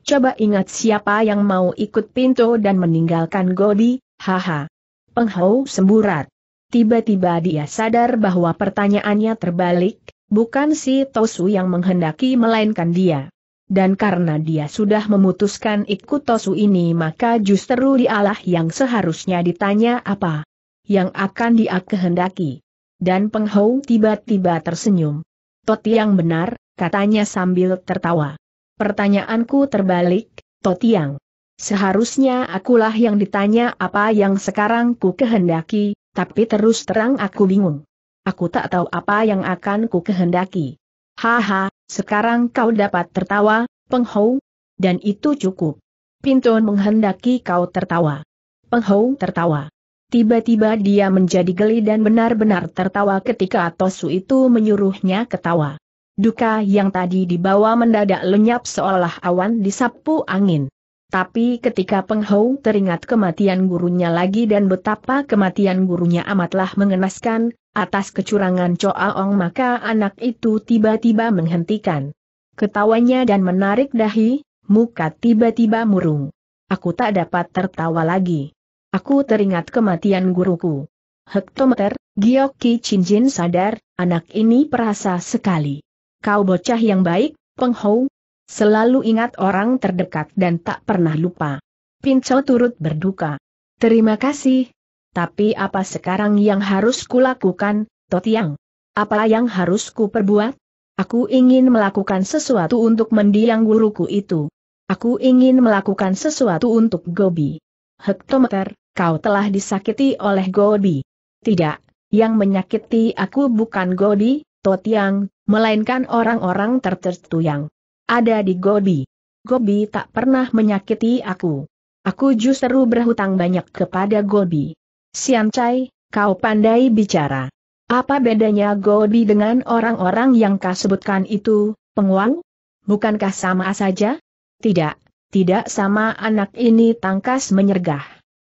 Coba ingat siapa yang mau ikut pintu dan meninggalkan Godi, haha. Penghou semburat. Tiba-tiba dia sadar bahwa pertanyaannya terbalik, bukan si Tosu yang menghendaki melainkan dia. Dan karena dia sudah memutuskan ikut Tosu ini maka justru dialah yang seharusnya ditanya apa yang akan dia kehendaki. Dan Peng tiba-tiba tersenyum. Toti yang benar, katanya sambil tertawa. Pertanyaanku terbalik, Toti yang. Seharusnya akulah yang ditanya apa yang sekarang ku kehendaki, tapi terus terang aku bingung. Aku tak tahu apa yang akan ku kehendaki. Haha, sekarang kau dapat tertawa, penghou. Dan itu cukup. Pinton menghendaki kau tertawa. Penghou tertawa. Tiba-tiba dia menjadi geli dan benar-benar tertawa ketika Tosu itu menyuruhnya ketawa. Duka yang tadi dibawa mendadak lenyap seolah awan disapu angin. Tapi ketika Peng Hou teringat kematian gurunya lagi dan betapa kematian gurunya amatlah mengenaskan, atas kecurangan Choa Ong maka anak itu tiba-tiba menghentikan. Ketawanya dan menarik dahi, muka tiba-tiba murung. Aku tak dapat tertawa lagi. Aku teringat kematian guruku. Hektometer, Gyoki Chinjin sadar, anak ini perasa sekali. Kau bocah yang baik, Peng Hou, Selalu ingat orang terdekat dan tak pernah lupa. Pinco turut berduka. Terima kasih. Tapi apa sekarang yang harus kulakukan, Totiang? Apa yang harus kuperbuat? Aku ingin melakukan sesuatu untuk mendiang guruku itu. Aku ingin melakukan sesuatu untuk Gobi. Hektometer, kau telah disakiti oleh Gobi. Tidak, yang menyakiti aku bukan Gobi, Totiang, melainkan orang-orang tertentu yang ada di Gobi. Gobi tak pernah menyakiti aku. Aku justru berhutang banyak kepada Gobi. Sian Chai, kau pandai bicara. Apa bedanya Gobi dengan orang-orang yang kau sebutkan itu, penguang? Bukankah sama saja? Tidak, tidak sama anak ini tangkas menyergah.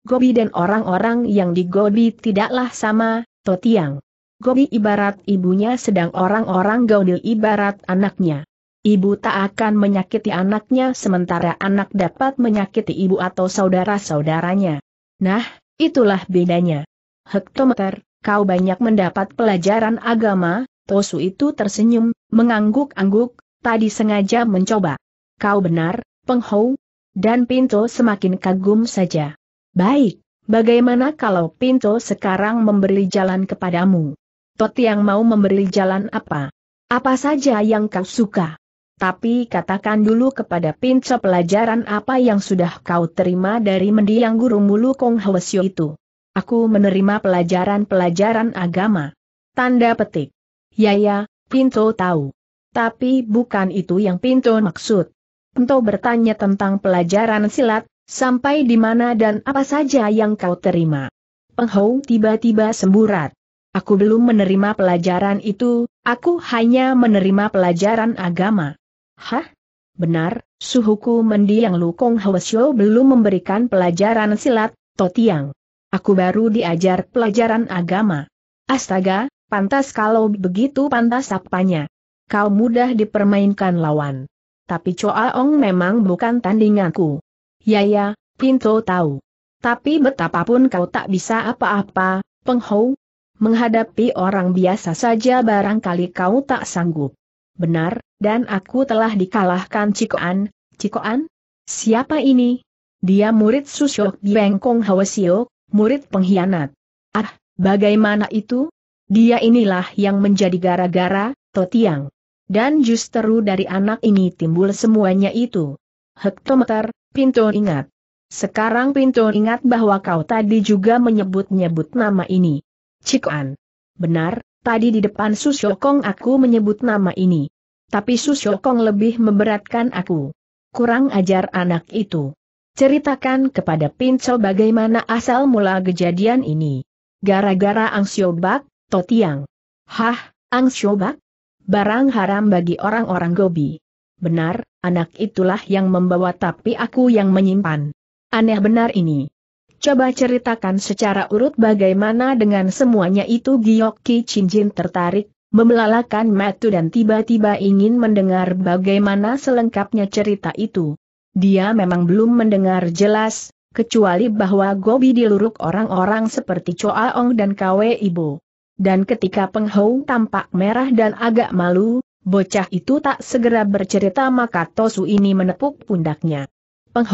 Gobi dan orang-orang yang di Gobi tidaklah sama, Totiang. Gobi ibarat ibunya sedang orang-orang Gaudil ibarat anaknya ibu tak akan menyakiti anaknya sementara anak dapat menyakiti ibu atau saudara-saudaranya. Nah, itulah bedanya. Hektometer, kau banyak mendapat pelajaran agama, Tosu itu tersenyum, mengangguk-angguk, tadi sengaja mencoba. Kau benar, Penghou? Dan Pinto semakin kagum saja. Baik, bagaimana kalau Pinto sekarang memberi jalan kepadamu? Toti yang mau memberi jalan apa? Apa saja yang kau suka? tapi katakan dulu kepada Pinca pelajaran apa yang sudah kau terima dari mendiang guru mulu Kong Hwasyo itu. Aku menerima pelajaran-pelajaran agama. Tanda petik. Ya ya, Pinto tahu. Tapi bukan itu yang Pinto maksud. Pinto bertanya tentang pelajaran silat, sampai di mana dan apa saja yang kau terima. Penghou tiba-tiba semburat. Aku belum menerima pelajaran itu, aku hanya menerima pelajaran agama. Hah? Benar, suhuku mendiang Lukong Hwasyo belum memberikan pelajaran silat, Totiang. Aku baru diajar pelajaran agama. Astaga, pantas kalau begitu pantas apanya. Kau mudah dipermainkan lawan. Tapi Ong memang bukan tandinganku. Ya ya, Pinto tahu. Tapi betapapun kau tak bisa apa-apa, Penghou. Menghadapi orang biasa saja barangkali kau tak sanggup. Benar, dan aku telah dikalahkan Cikoan, Cikoan? Siapa ini? Dia murid Susyok Giengkong Hawasio, murid pengkhianat. Ah, bagaimana itu? Dia inilah yang menjadi gara-gara, Totiang. Dan justru dari anak ini timbul semuanya itu. Hektometer, pintu ingat. Sekarang pintu ingat bahwa kau tadi juga menyebut-nyebut nama ini. Cikoan. Benar, tadi di depan Susyokong aku menyebut nama ini. Tapi Kong lebih memberatkan aku. Kurang ajar anak itu. Ceritakan kepada Pinco bagaimana asal mula kejadian ini. Gara-gara Ang Siobak, Totiang. Hah, Ang Siobak? Barang haram bagi orang-orang Gobi. Benar, anak itulah yang membawa tapi aku yang menyimpan. Aneh benar ini. Coba ceritakan secara urut bagaimana dengan semuanya itu Giyoki Cinjin tertarik, memelalakan matu dan tiba-tiba ingin mendengar bagaimana selengkapnya cerita itu. Dia memang belum mendengar jelas, kecuali bahwa Gobi diluruk orang-orang seperti Choaong dan Kwe Ibo. Dan ketika Peng tampak merah dan agak malu, bocah itu tak segera bercerita maka Tosu ini menepuk pundaknya. Peng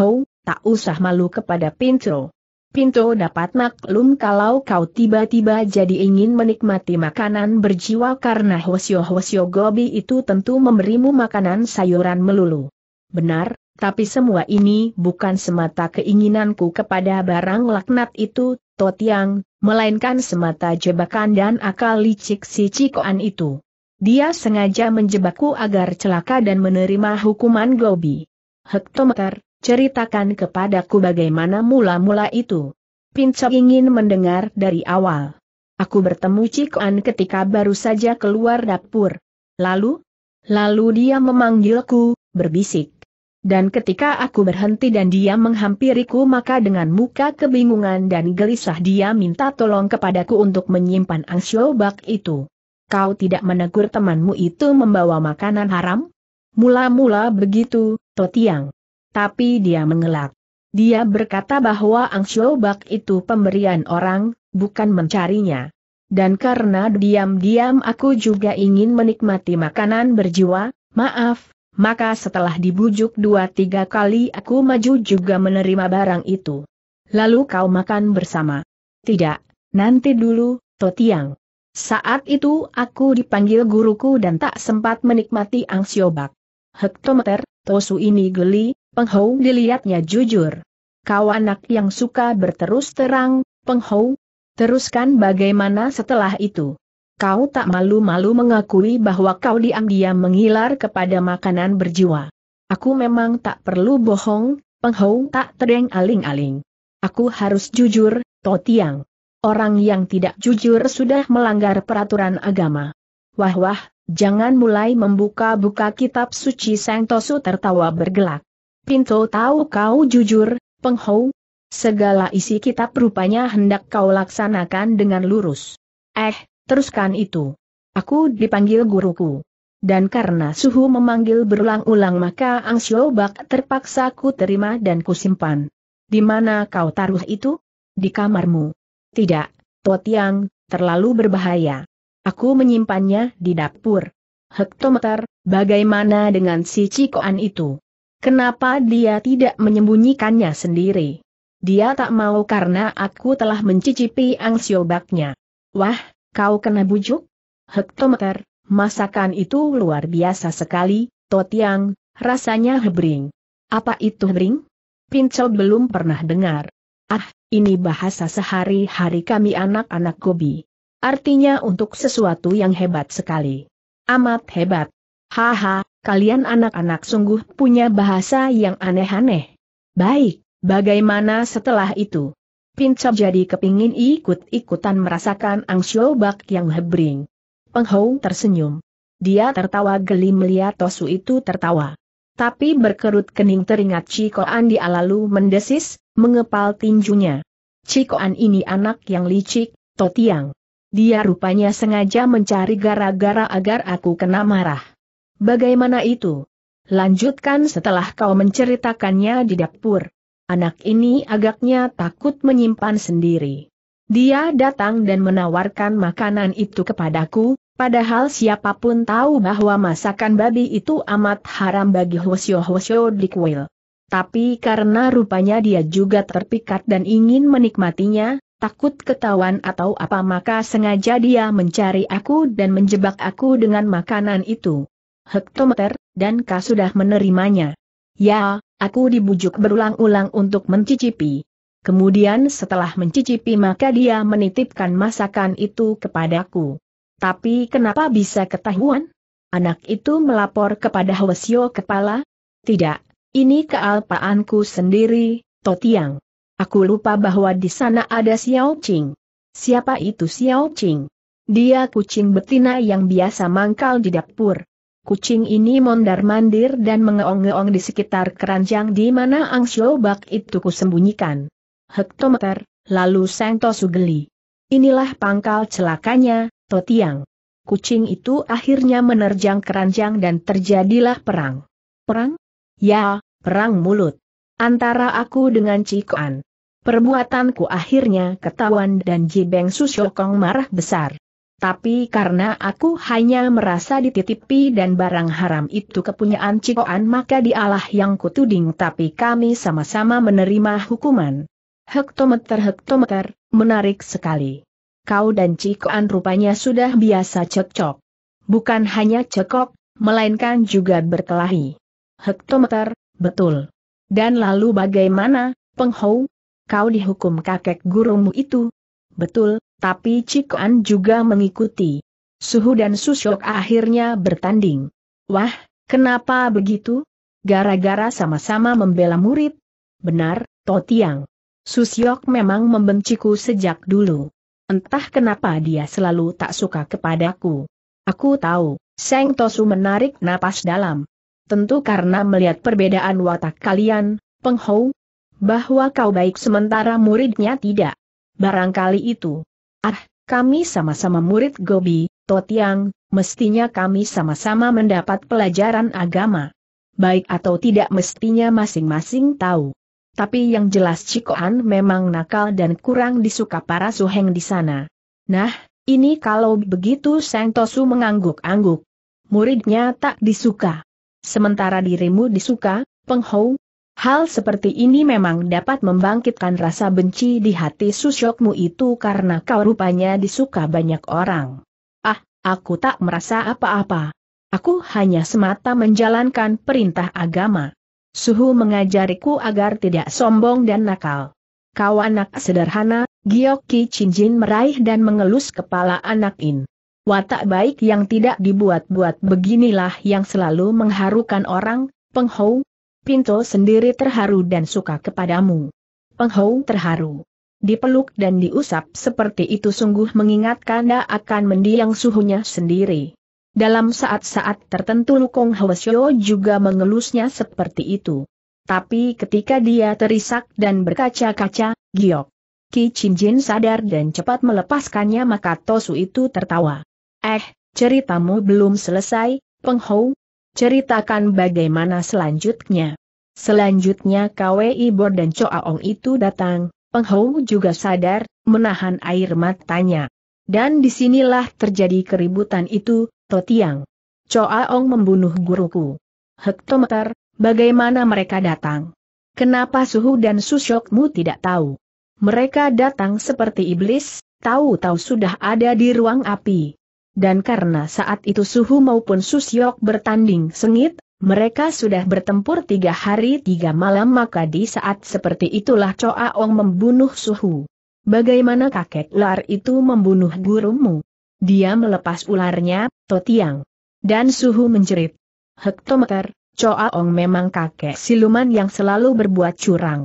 tak usah malu kepada Pintro. Pinto dapat maklum kalau kau tiba-tiba jadi ingin menikmati makanan berjiwa karena hosyo-hosyo gobi itu tentu memberimu makanan sayuran melulu. Benar, tapi semua ini bukan semata keinginanku kepada barang laknat itu, Totiang, melainkan semata jebakan dan akal licik si Cikoan itu. Dia sengaja menjebakku agar celaka dan menerima hukuman gobi. Hektometer, ceritakan kepadaku bagaimana mula-mula itu. Pinco ingin mendengar dari awal. Aku bertemu Cikuan ketika baru saja keluar dapur. Lalu? Lalu dia memanggilku, berbisik. Dan ketika aku berhenti dan dia menghampiriku maka dengan muka kebingungan dan gelisah dia minta tolong kepadaku untuk menyimpan angsyobak itu. Kau tidak menegur temanmu itu membawa makanan haram? Mula-mula begitu, Totiang tapi dia mengelak. Dia berkata bahwa Ang Bak itu pemberian orang, bukan mencarinya. Dan karena diam-diam aku juga ingin menikmati makanan berjiwa, maaf, maka setelah dibujuk dua tiga kali aku maju juga menerima barang itu. Lalu kau makan bersama. Tidak, nanti dulu, Totiang. Saat itu aku dipanggil guruku dan tak sempat menikmati angsiobak. Hektometer, Tosu ini geli, Peng Hou dilihatnya jujur. Kau anak yang suka berterus terang, Peng Hou. Teruskan bagaimana setelah itu. Kau tak malu-malu mengakui bahwa kau diam-diam mengilar kepada makanan berjiwa. Aku memang tak perlu bohong, Peng Hou tak tereng aling-aling. Aku harus jujur, Tiang. Orang yang tidak jujur sudah melanggar peraturan agama. Wah-wah, jangan mulai membuka-buka kitab suci Sang Tosu tertawa bergelak. Pinto tahu kau jujur, penghou. Segala isi kitab rupanya hendak kau laksanakan dengan lurus. Eh, teruskan itu. Aku dipanggil guruku. Dan karena suhu memanggil berulang-ulang maka Angsio Bak terpaksa ku terima dan ku simpan. Di mana kau taruh itu? Di kamarmu. Tidak, Totiang, terlalu berbahaya. Aku menyimpannya di dapur. Hektometer, bagaimana dengan si Cikoan itu? Kenapa dia tidak menyembunyikannya sendiri? Dia tak mau karena aku telah mencicipi angsiobaknya. Wah, kau kena bujuk? Hektometer, masakan itu luar biasa sekali, Totiang, rasanya hebring. Apa itu hebring? Pincel belum pernah dengar. Ah, ini bahasa sehari-hari kami anak-anak gobi. Artinya untuk sesuatu yang hebat sekali. Amat hebat. Haha, kalian anak-anak sungguh punya bahasa yang aneh-aneh. Baik, bagaimana setelah itu? Pinca jadi kepingin ikut-ikutan merasakan angshio yang hebring. Penghou tersenyum. Dia tertawa geli melihat Tosu itu tertawa. Tapi berkerut kening teringat Cikoan dia lalu mendesis, mengepal tinjunya. Cikoan ini anak yang licik, Totiang. Dia rupanya sengaja mencari gara-gara agar aku kena marah. Bagaimana itu? Lanjutkan setelah kau menceritakannya di dapur. Anak ini agaknya takut menyimpan sendiri. Dia datang dan menawarkan makanan itu kepadaku, Padahal siapapun tahu bahwa masakan babi itu amat haram bagi Hosyo-Hosyo di kuil. Tapi karena rupanya dia juga terpikat dan ingin menikmatinya, takut ketahuan atau apa maka sengaja dia mencari aku dan menjebak aku dengan makanan itu hektometer, dan kau sudah menerimanya. Ya, aku dibujuk berulang-ulang untuk mencicipi. Kemudian setelah mencicipi maka dia menitipkan masakan itu kepadaku. Tapi kenapa bisa ketahuan? Anak itu melapor kepada Hwasyo kepala? Tidak, ini kealpaanku sendiri, Totiang. Aku lupa bahwa di sana ada Xiao Qing. Siapa itu Xiao Qing? Dia kucing betina yang biasa mangkal di dapur. Kucing ini mondar-mandir dan mengeong-ngeong di sekitar keranjang di mana Ang Bak itu kusembunyikan. Hektometer, lalu Seng Tosu geli. Inilah pangkal celakanya, Totiang. Kucing itu akhirnya menerjang keranjang dan terjadilah perang. Perang? Ya, perang mulut. Antara aku dengan Cikoan. Perbuatanku akhirnya ketahuan dan Jibeng Susyokong marah besar. Tapi karena aku hanya merasa dititipi dan barang haram itu kepunyaan Cikoan maka dialah yang kutuding tapi kami sama-sama menerima hukuman. Hektometer-hektometer, menarik sekali. Kau dan Cikoan rupanya sudah biasa cekcok. Bukan hanya cekok, melainkan juga berkelahi. Hektometer, betul. Dan lalu bagaimana, Penghou? Kau dihukum kakek gurumu itu? Betul, tapi Cikuan juga mengikuti. Suhu dan Susyok akhirnya bertanding. Wah, kenapa begitu? Gara-gara sama-sama membela murid? Benar, Totiang. Susyok memang membenciku sejak dulu. Entah kenapa dia selalu tak suka kepadaku. Aku tahu, Seng Tosu menarik napas dalam. Tentu karena melihat perbedaan watak kalian, Peng Hou, bahwa kau baik sementara muridnya tidak. Barangkali itu. Ah, kami sama-sama murid Gobi, Totiang, mestinya kami sama-sama mendapat pelajaran agama. Baik atau tidak mestinya masing-masing tahu. Tapi yang jelas Cikoan memang nakal dan kurang disuka para suheng di sana. Nah, ini kalau begitu Tosu mengangguk-angguk. Muridnya tak disuka. Sementara dirimu disuka, Penghou, Hal seperti ini memang dapat membangkitkan rasa benci di hati susyokmu itu karena kau rupanya disuka banyak orang. Ah, aku tak merasa apa-apa. Aku hanya semata menjalankan perintah agama. Suhu mengajariku agar tidak sombong dan nakal. Kau anak sederhana, Gyoki Chinjin meraih dan mengelus kepala anak In. Watak baik yang tidak dibuat-buat beginilah yang selalu mengharukan orang, Penghou, Pinto sendiri terharu dan suka kepadamu. Penghou terharu. Dipeluk dan diusap seperti itu sungguh mengingatkan dia akan mendiang suhunya sendiri. Dalam saat-saat tertentu Lukong Hwasyo juga mengelusnya seperti itu. Tapi ketika dia terisak dan berkaca-kaca, giok. Ki Jin sadar dan cepat melepaskannya maka Tosu itu tertawa. Eh, ceritamu belum selesai, Penghou, ceritakan bagaimana selanjutnya. Selanjutnya KWI Bor dan Choaong itu datang, Penghou juga sadar, menahan air matanya. Dan disinilah terjadi keributan itu, Totiang. Choaong membunuh guruku. Hektometer, bagaimana mereka datang? Kenapa Suhu dan Susyokmu tidak tahu? Mereka datang seperti iblis, tahu-tahu sudah ada di ruang api dan karena saat itu Suhu maupun Susyok bertanding sengit, mereka sudah bertempur tiga hari tiga malam maka di saat seperti itulah Choa Ong membunuh Suhu. Bagaimana kakek ular itu membunuh gurumu? Dia melepas ularnya, Totiang. Dan Suhu menjerit. Hektometer, Choa Ong memang kakek siluman yang selalu berbuat curang.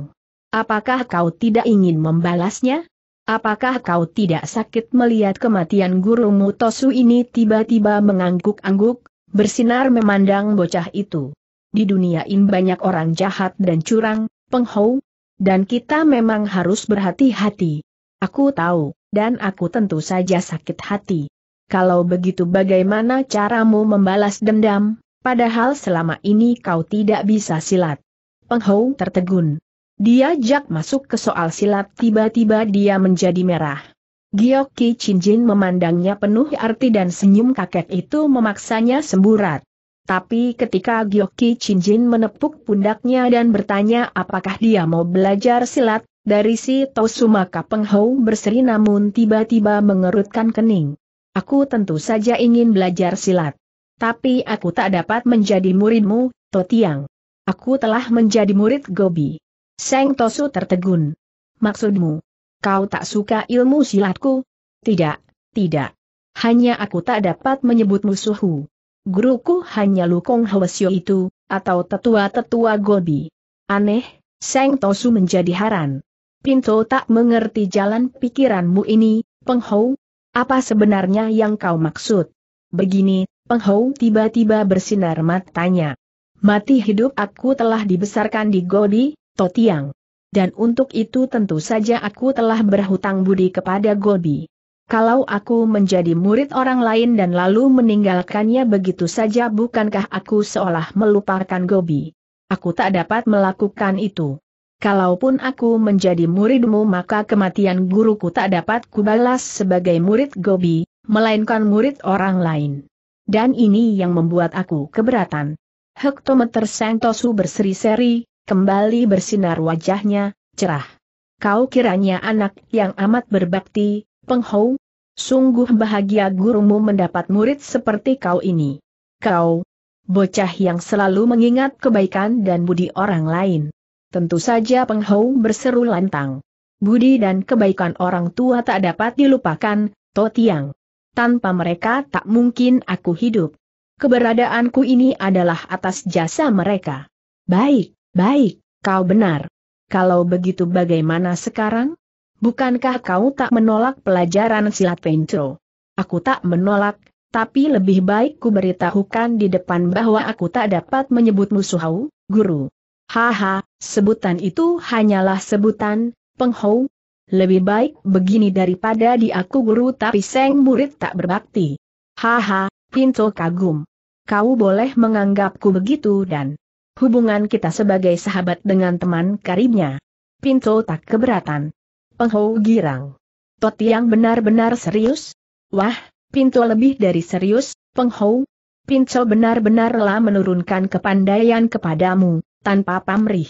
Apakah kau tidak ingin membalasnya? Apakah kau tidak sakit melihat kematian gurumu Tosu ini tiba-tiba mengangguk-angguk, bersinar memandang bocah itu? Di dunia ini banyak orang jahat dan curang, Penghau. dan kita memang harus berhati-hati. Aku tahu, dan aku tentu saja sakit hati. Kalau begitu bagaimana caramu membalas dendam, padahal selama ini kau tidak bisa silat? Penghau tertegun. Diajak masuk ke soal silat tiba-tiba dia menjadi merah. Gyoki Chinjin memandangnya penuh arti dan senyum kakek itu memaksanya semburat. Tapi ketika Gyoki Chinjin menepuk pundaknya dan bertanya apakah dia mau belajar silat, dari si maka penghau berseri namun tiba-tiba mengerutkan kening. Aku tentu saja ingin belajar silat. Tapi aku tak dapat menjadi muridmu, Totiang. Aku telah menjadi murid Gobi. Seng Tosu tertegun. Maksudmu? Kau tak suka ilmu silatku? Tidak, tidak. Hanya aku tak dapat menyebut musuhku. Guruku hanya Lukong Hwasyo itu, atau tetua-tetua Gobi. Aneh, Seng Tosu menjadi haran. Pinto tak mengerti jalan pikiranmu ini, Penghou. Apa sebenarnya yang kau maksud? Begini, Penghou tiba-tiba bersinar matanya. Mati hidup aku telah dibesarkan di Gobi, Totiang. Dan untuk itu tentu saja aku telah berhutang budi kepada Gobi. Kalau aku menjadi murid orang lain dan lalu meninggalkannya begitu saja bukankah aku seolah melupakan Gobi? Aku tak dapat melakukan itu. Kalaupun aku menjadi muridmu maka kematian guruku tak dapat kubalas sebagai murid Gobi, melainkan murid orang lain. Dan ini yang membuat aku keberatan. Hektometer Santosu berseri-seri, kembali bersinar wajahnya, cerah. Kau kiranya anak yang amat berbakti, penghou? Sungguh bahagia gurumu mendapat murid seperti kau ini. Kau, bocah yang selalu mengingat kebaikan dan budi orang lain. Tentu saja penghou berseru lantang. Budi dan kebaikan orang tua tak dapat dilupakan, Totiang. Tanpa mereka tak mungkin aku hidup. Keberadaanku ini adalah atas jasa mereka. Baik, Baik, kau benar. Kalau begitu bagaimana sekarang? Bukankah kau tak menolak pelajaran silat Pencro? Aku tak menolak, tapi lebih baik ku beritahukan di depan bahwa aku tak dapat menyebut musuhau, guru. Haha, sebutan itu hanyalah sebutan, penghou. Lebih baik begini daripada di aku guru tapi seng murid tak berbakti. Haha, Pinto kagum. Kau boleh menganggapku begitu dan hubungan kita sebagai sahabat dengan teman karibnya. Pinto tak keberatan. Penghou girang. Tot yang benar-benar serius? Wah, Pinto lebih dari serius, Penghou. Pinto benar-benarlah menurunkan kepandaian kepadamu, tanpa pamrih.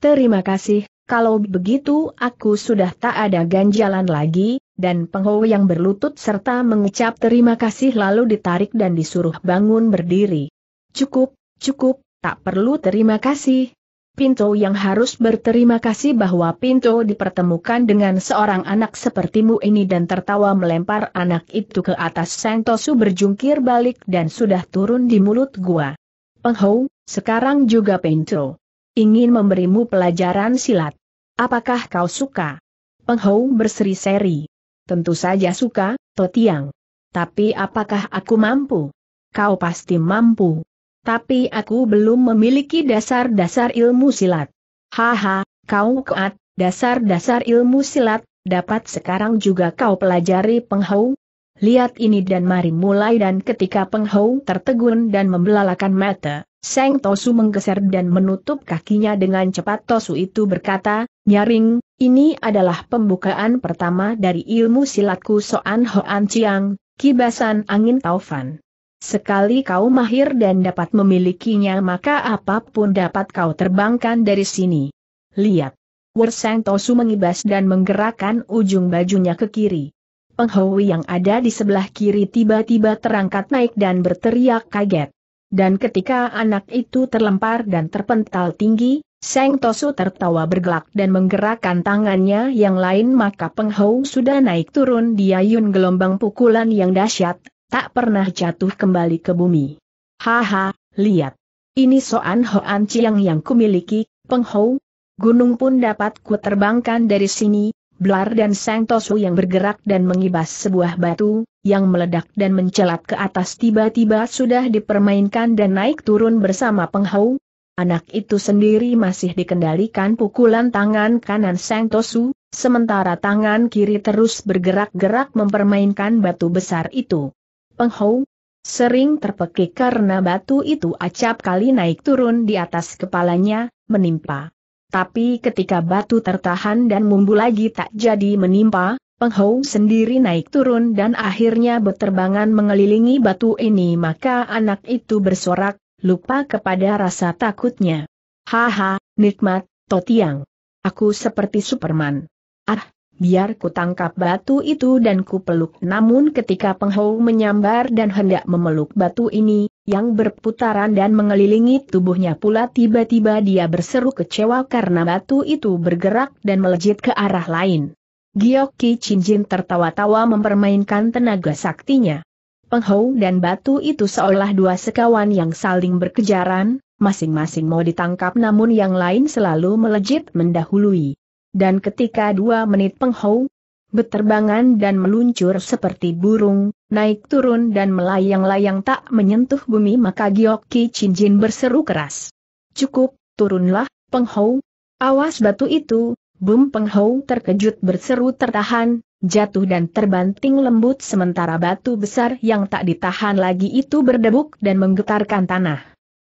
Terima kasih, kalau begitu aku sudah tak ada ganjalan lagi, dan Penghou yang berlutut serta mengucap terima kasih lalu ditarik dan disuruh bangun berdiri. Cukup, cukup, tak perlu terima kasih. Pinto yang harus berterima kasih bahwa Pinto dipertemukan dengan seorang anak sepertimu ini dan tertawa melempar anak itu ke atas Santosu berjungkir balik dan sudah turun di mulut gua. Penghou, sekarang juga Pinto. Ingin memberimu pelajaran silat. Apakah kau suka? Penghou berseri-seri. Tentu saja suka, Totiang. Tapi apakah aku mampu? Kau pasti mampu. Tapi aku belum memiliki dasar-dasar ilmu silat. Haha, kau kuat, dasar-dasar ilmu silat, dapat sekarang juga kau pelajari penghau? Lihat ini dan mari mulai dan ketika penghau tertegun dan membelalakan mata, Seng Tosu menggeser dan menutup kakinya dengan cepat Tosu itu berkata, Nyaring, ini adalah pembukaan pertama dari ilmu silatku Soan Hoan Chiang, kibasan angin taufan. Sekali kau mahir dan dapat memilikinya maka apapun dapat kau terbangkan dari sini. Lihat. Wurseng Tosu mengibas dan menggerakkan ujung bajunya ke kiri. Penghui yang ada di sebelah kiri tiba-tiba terangkat naik dan berteriak kaget. Dan ketika anak itu terlempar dan terpental tinggi, Seng Tosu tertawa bergelak dan menggerakkan tangannya yang lain maka Penghou sudah naik turun di ayun gelombang pukulan yang dahsyat, tak pernah jatuh kembali ke bumi. Haha, lihat. Ini Soan Hoan Chiang yang kumiliki, Penghou. Gunung pun dapat ku terbangkan dari sini, Blar dan Sang Tosu yang bergerak dan mengibas sebuah batu, yang meledak dan mencelat ke atas tiba-tiba sudah dipermainkan dan naik turun bersama Penghou. Anak itu sendiri masih dikendalikan pukulan tangan kanan Sang Tosu, sementara tangan kiri terus bergerak-gerak mempermainkan batu besar itu. Penghou sering terpekik karena batu itu acap kali naik turun di atas kepalanya, menimpa. Tapi ketika batu tertahan dan mumbu lagi tak jadi menimpa, Penghou sendiri naik turun dan akhirnya berterbangan mengelilingi batu ini maka anak itu bersorak, lupa kepada rasa takutnya. Haha, nikmat, Totiang. Aku seperti Superman. Ah, Biar ku tangkap batu itu dan ku peluk. Namun ketika Penghau menyambar dan hendak memeluk batu ini, yang berputaran dan mengelilingi tubuhnya pula tiba-tiba dia berseru kecewa karena batu itu bergerak dan melejit ke arah lain. Giyoki Chinjin tertawa-tawa mempermainkan tenaga saktinya. Penghau dan batu itu seolah dua sekawan yang saling berkejaran, masing-masing mau ditangkap namun yang lain selalu melejit mendahului dan ketika dua menit penghau, beterbangan dan meluncur seperti burung, naik turun dan melayang-layang tak menyentuh bumi maka Gyoki Chinjin berseru keras. Cukup, turunlah, penghau. Awas batu itu, bum penghau terkejut berseru tertahan, jatuh dan terbanting lembut sementara batu besar yang tak ditahan lagi itu berdebuk dan menggetarkan tanah.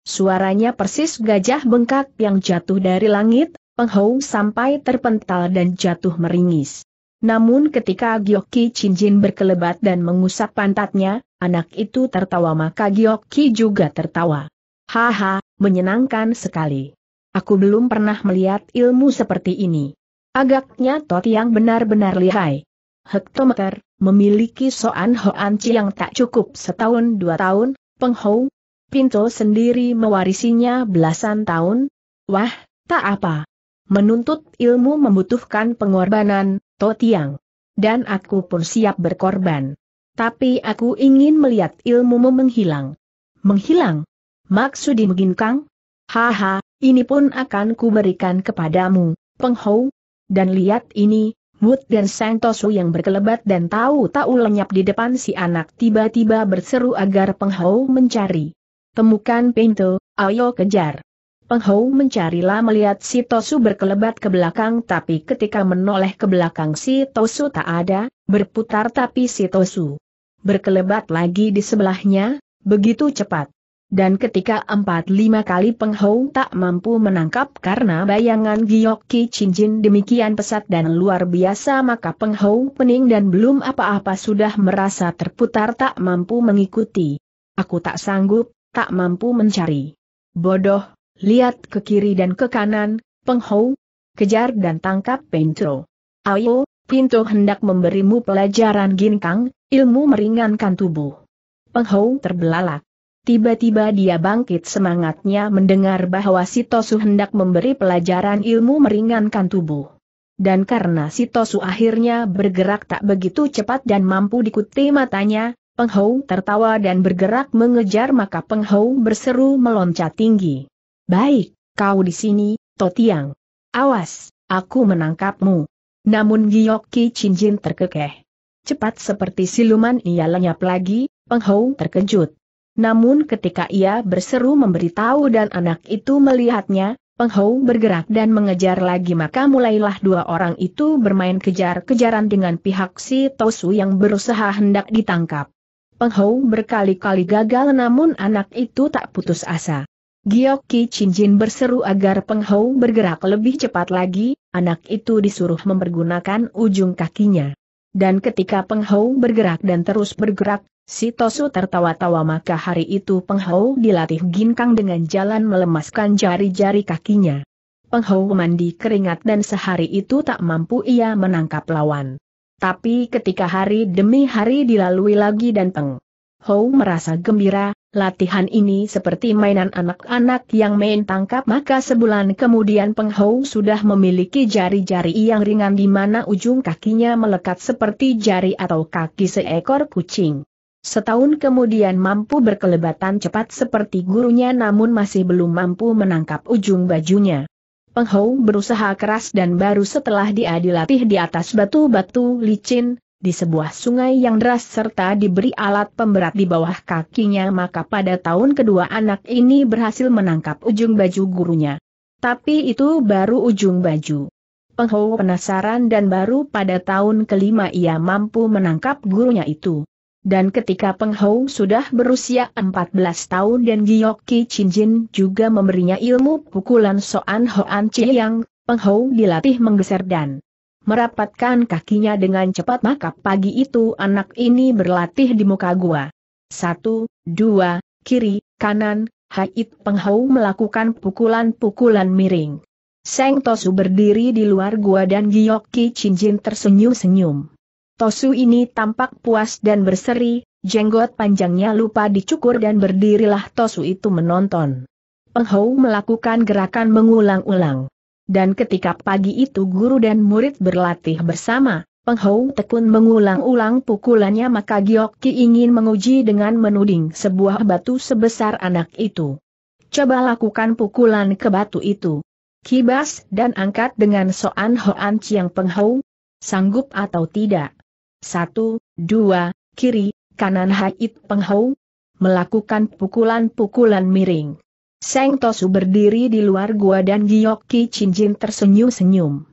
Suaranya persis gajah bengkak yang jatuh dari langit, Penghoung sampai terpental dan jatuh meringis. Namun ketika Gyoki Cincin berkelebat dan mengusap pantatnya, anak itu tertawa maka Gyoki juga tertawa. Haha, menyenangkan sekali. Aku belum pernah melihat ilmu seperti ini. Agaknya Tot yang benar-benar lihai. Hektometer, memiliki Soan Hoan Ci yang tak cukup setahun dua tahun, Penghou, Pinto sendiri mewarisinya belasan tahun? Wah, tak apa. Menuntut ilmu membutuhkan pengorbanan, Totiang. Dan aku pun siap berkorban. Tapi aku ingin melihat ilmumu menghilang. Menghilang? Maksud mungkin Kang? Haha, ini pun akan kuberikan kepadamu, Penghou. Dan lihat ini, Wood dan Santosu yang berkelebat dan tahu-tahu lenyap di depan si anak tiba-tiba berseru agar Penghou mencari. Temukan pintu, ayo kejar. Peng Hou mencarilah melihat si Tosu berkelebat ke belakang tapi ketika menoleh ke belakang si Tosu tak ada, berputar tapi si Tosu berkelebat lagi di sebelahnya, begitu cepat. Dan ketika empat lima kali Peng Hou tak mampu menangkap karena bayangan Giyoki Cincin demikian pesat dan luar biasa maka Peng Hou pening dan belum apa-apa sudah merasa terputar tak mampu mengikuti. Aku tak sanggup, tak mampu mencari. Bodoh, Lihat ke kiri dan ke kanan, penghou, kejar dan tangkap Pinto. Ayo, Pinto hendak memberimu pelajaran ginkang, ilmu meringankan tubuh. Penghou terbelalak. Tiba-tiba dia bangkit semangatnya mendengar bahwa si Tosu hendak memberi pelajaran ilmu meringankan tubuh. Dan karena si Tosu akhirnya bergerak tak begitu cepat dan mampu dikuti matanya, Penghou tertawa dan bergerak mengejar maka Penghou berseru meloncat tinggi. Baik, kau di sini, Totiang. Awas, aku menangkapmu. Namun Giyoki Cinjin terkekeh. Cepat seperti siluman ia lenyap lagi, Penghau terkejut. Namun ketika ia berseru memberitahu dan anak itu melihatnya, Penghau bergerak dan mengejar lagi maka mulailah dua orang itu bermain kejar-kejaran dengan pihak si Tosu yang berusaha hendak ditangkap. Penghau berkali-kali gagal namun anak itu tak putus asa. Ki Chin Jin berseru agar Peng Hou bergerak lebih cepat lagi, anak itu disuruh mempergunakan ujung kakinya. Dan ketika Peng Hou bergerak dan terus bergerak, si Tosu tertawa-tawa maka hari itu Peng Hou dilatih ginkang dengan jalan melemaskan jari-jari kakinya. Peng Hou mandi keringat dan sehari itu tak mampu ia menangkap lawan. Tapi ketika hari demi hari dilalui lagi dan Peng Hou merasa gembira, latihan ini seperti mainan anak-anak yang main tangkap maka sebulan kemudian Peng Hou sudah memiliki jari-jari yang ringan di mana ujung kakinya melekat seperti jari atau kaki seekor kucing. Setahun kemudian mampu berkelebatan cepat seperti gurunya namun masih belum mampu menangkap ujung bajunya. Peng Hou berusaha keras dan baru setelah dia dilatih di atas batu-batu licin, di sebuah sungai yang deras serta diberi alat pemberat di bawah kakinya maka pada tahun kedua anak ini berhasil menangkap ujung baju gurunya. Tapi itu baru ujung baju. Penghou penasaran dan baru pada tahun kelima ia mampu menangkap gurunya itu. Dan ketika Penghou sudah berusia 14 tahun dan Giyoki Chinjin juga memberinya ilmu pukulan Soan Hoan Chi yang, Penghou dilatih menggeser dan merapatkan kakinya dengan cepat maka pagi itu anak ini berlatih di muka gua. Satu, dua, kiri, kanan, Haid Penghau melakukan pukulan-pukulan miring. Seng Tosu berdiri di luar gua dan Giyoki Cincin tersenyum-senyum. Tosu ini tampak puas dan berseri, jenggot panjangnya lupa dicukur dan berdirilah Tosu itu menonton. Penghau melakukan gerakan mengulang-ulang. Dan ketika pagi itu guru dan murid berlatih bersama, Peng Penghong Tekun mengulang-ulang pukulannya maka Giok Ki ingin menguji dengan menuding sebuah batu sebesar anak itu. Coba lakukan pukulan ke batu itu. Kibas dan angkat dengan soan hoan Peng penghong. Sanggup atau tidak? Satu, dua, kiri, kanan Peng penghong. Melakukan pukulan-pukulan miring. Seng Tosu berdiri di luar gua dan Giyoki Jin tersenyum-senyum.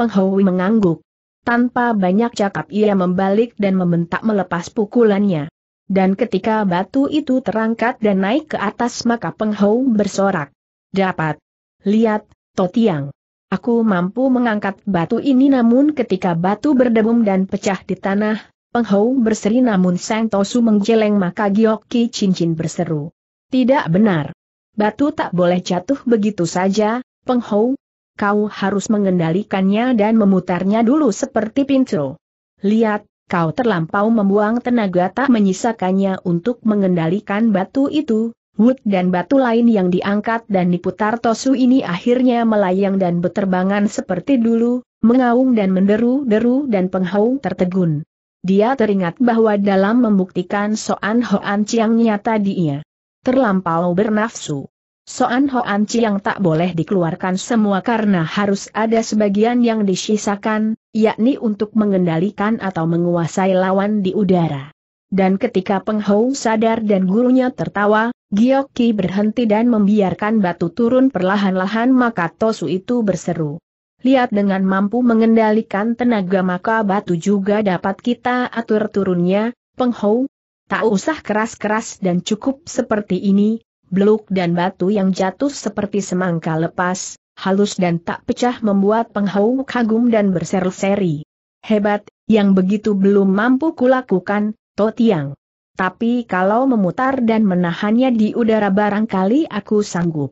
Penghowi mengangguk. Tanpa banyak cakap ia membalik dan membentak melepas pukulannya. Dan ketika batu itu terangkat dan naik ke atas maka Penghou bersorak. Dapat. Lihat, Totiang. Aku mampu mengangkat batu ini namun ketika batu berdebum dan pecah di tanah, Penghou berseri namun Sang Tosu menggeleng maka Chin Cincin berseru. Tidak benar. Batu tak boleh jatuh begitu saja, penghou. Kau harus mengendalikannya dan memutarnya dulu seperti pintu. Lihat, kau terlampau membuang tenaga tak menyisakannya untuk mengendalikan batu itu. Wood dan batu lain yang diangkat dan diputar Tosu ini akhirnya melayang dan berterbangan seperti dulu, mengaung dan menderu-deru dan penghau tertegun. Dia teringat bahwa dalam membuktikan Soan Hoan Chiang nyata dia terlampau bernafsu. Soan Hoan Chi yang tak boleh dikeluarkan semua karena harus ada sebagian yang disisakan, yakni untuk mengendalikan atau menguasai lawan di udara. Dan ketika Peng Hou sadar dan gurunya tertawa, Ki berhenti dan membiarkan batu turun perlahan-lahan maka Tosu itu berseru. Lihat dengan mampu mengendalikan tenaga maka batu juga dapat kita atur turunnya, Peng Hou, Tak usah keras-keras dan cukup seperti ini, beluk dan batu yang jatuh seperti semangka lepas, halus dan tak pecah membuat penghau kagum dan berseru seri Hebat, yang begitu belum mampu kulakukan, Totiang. Tapi kalau memutar dan menahannya di udara barangkali aku sanggup.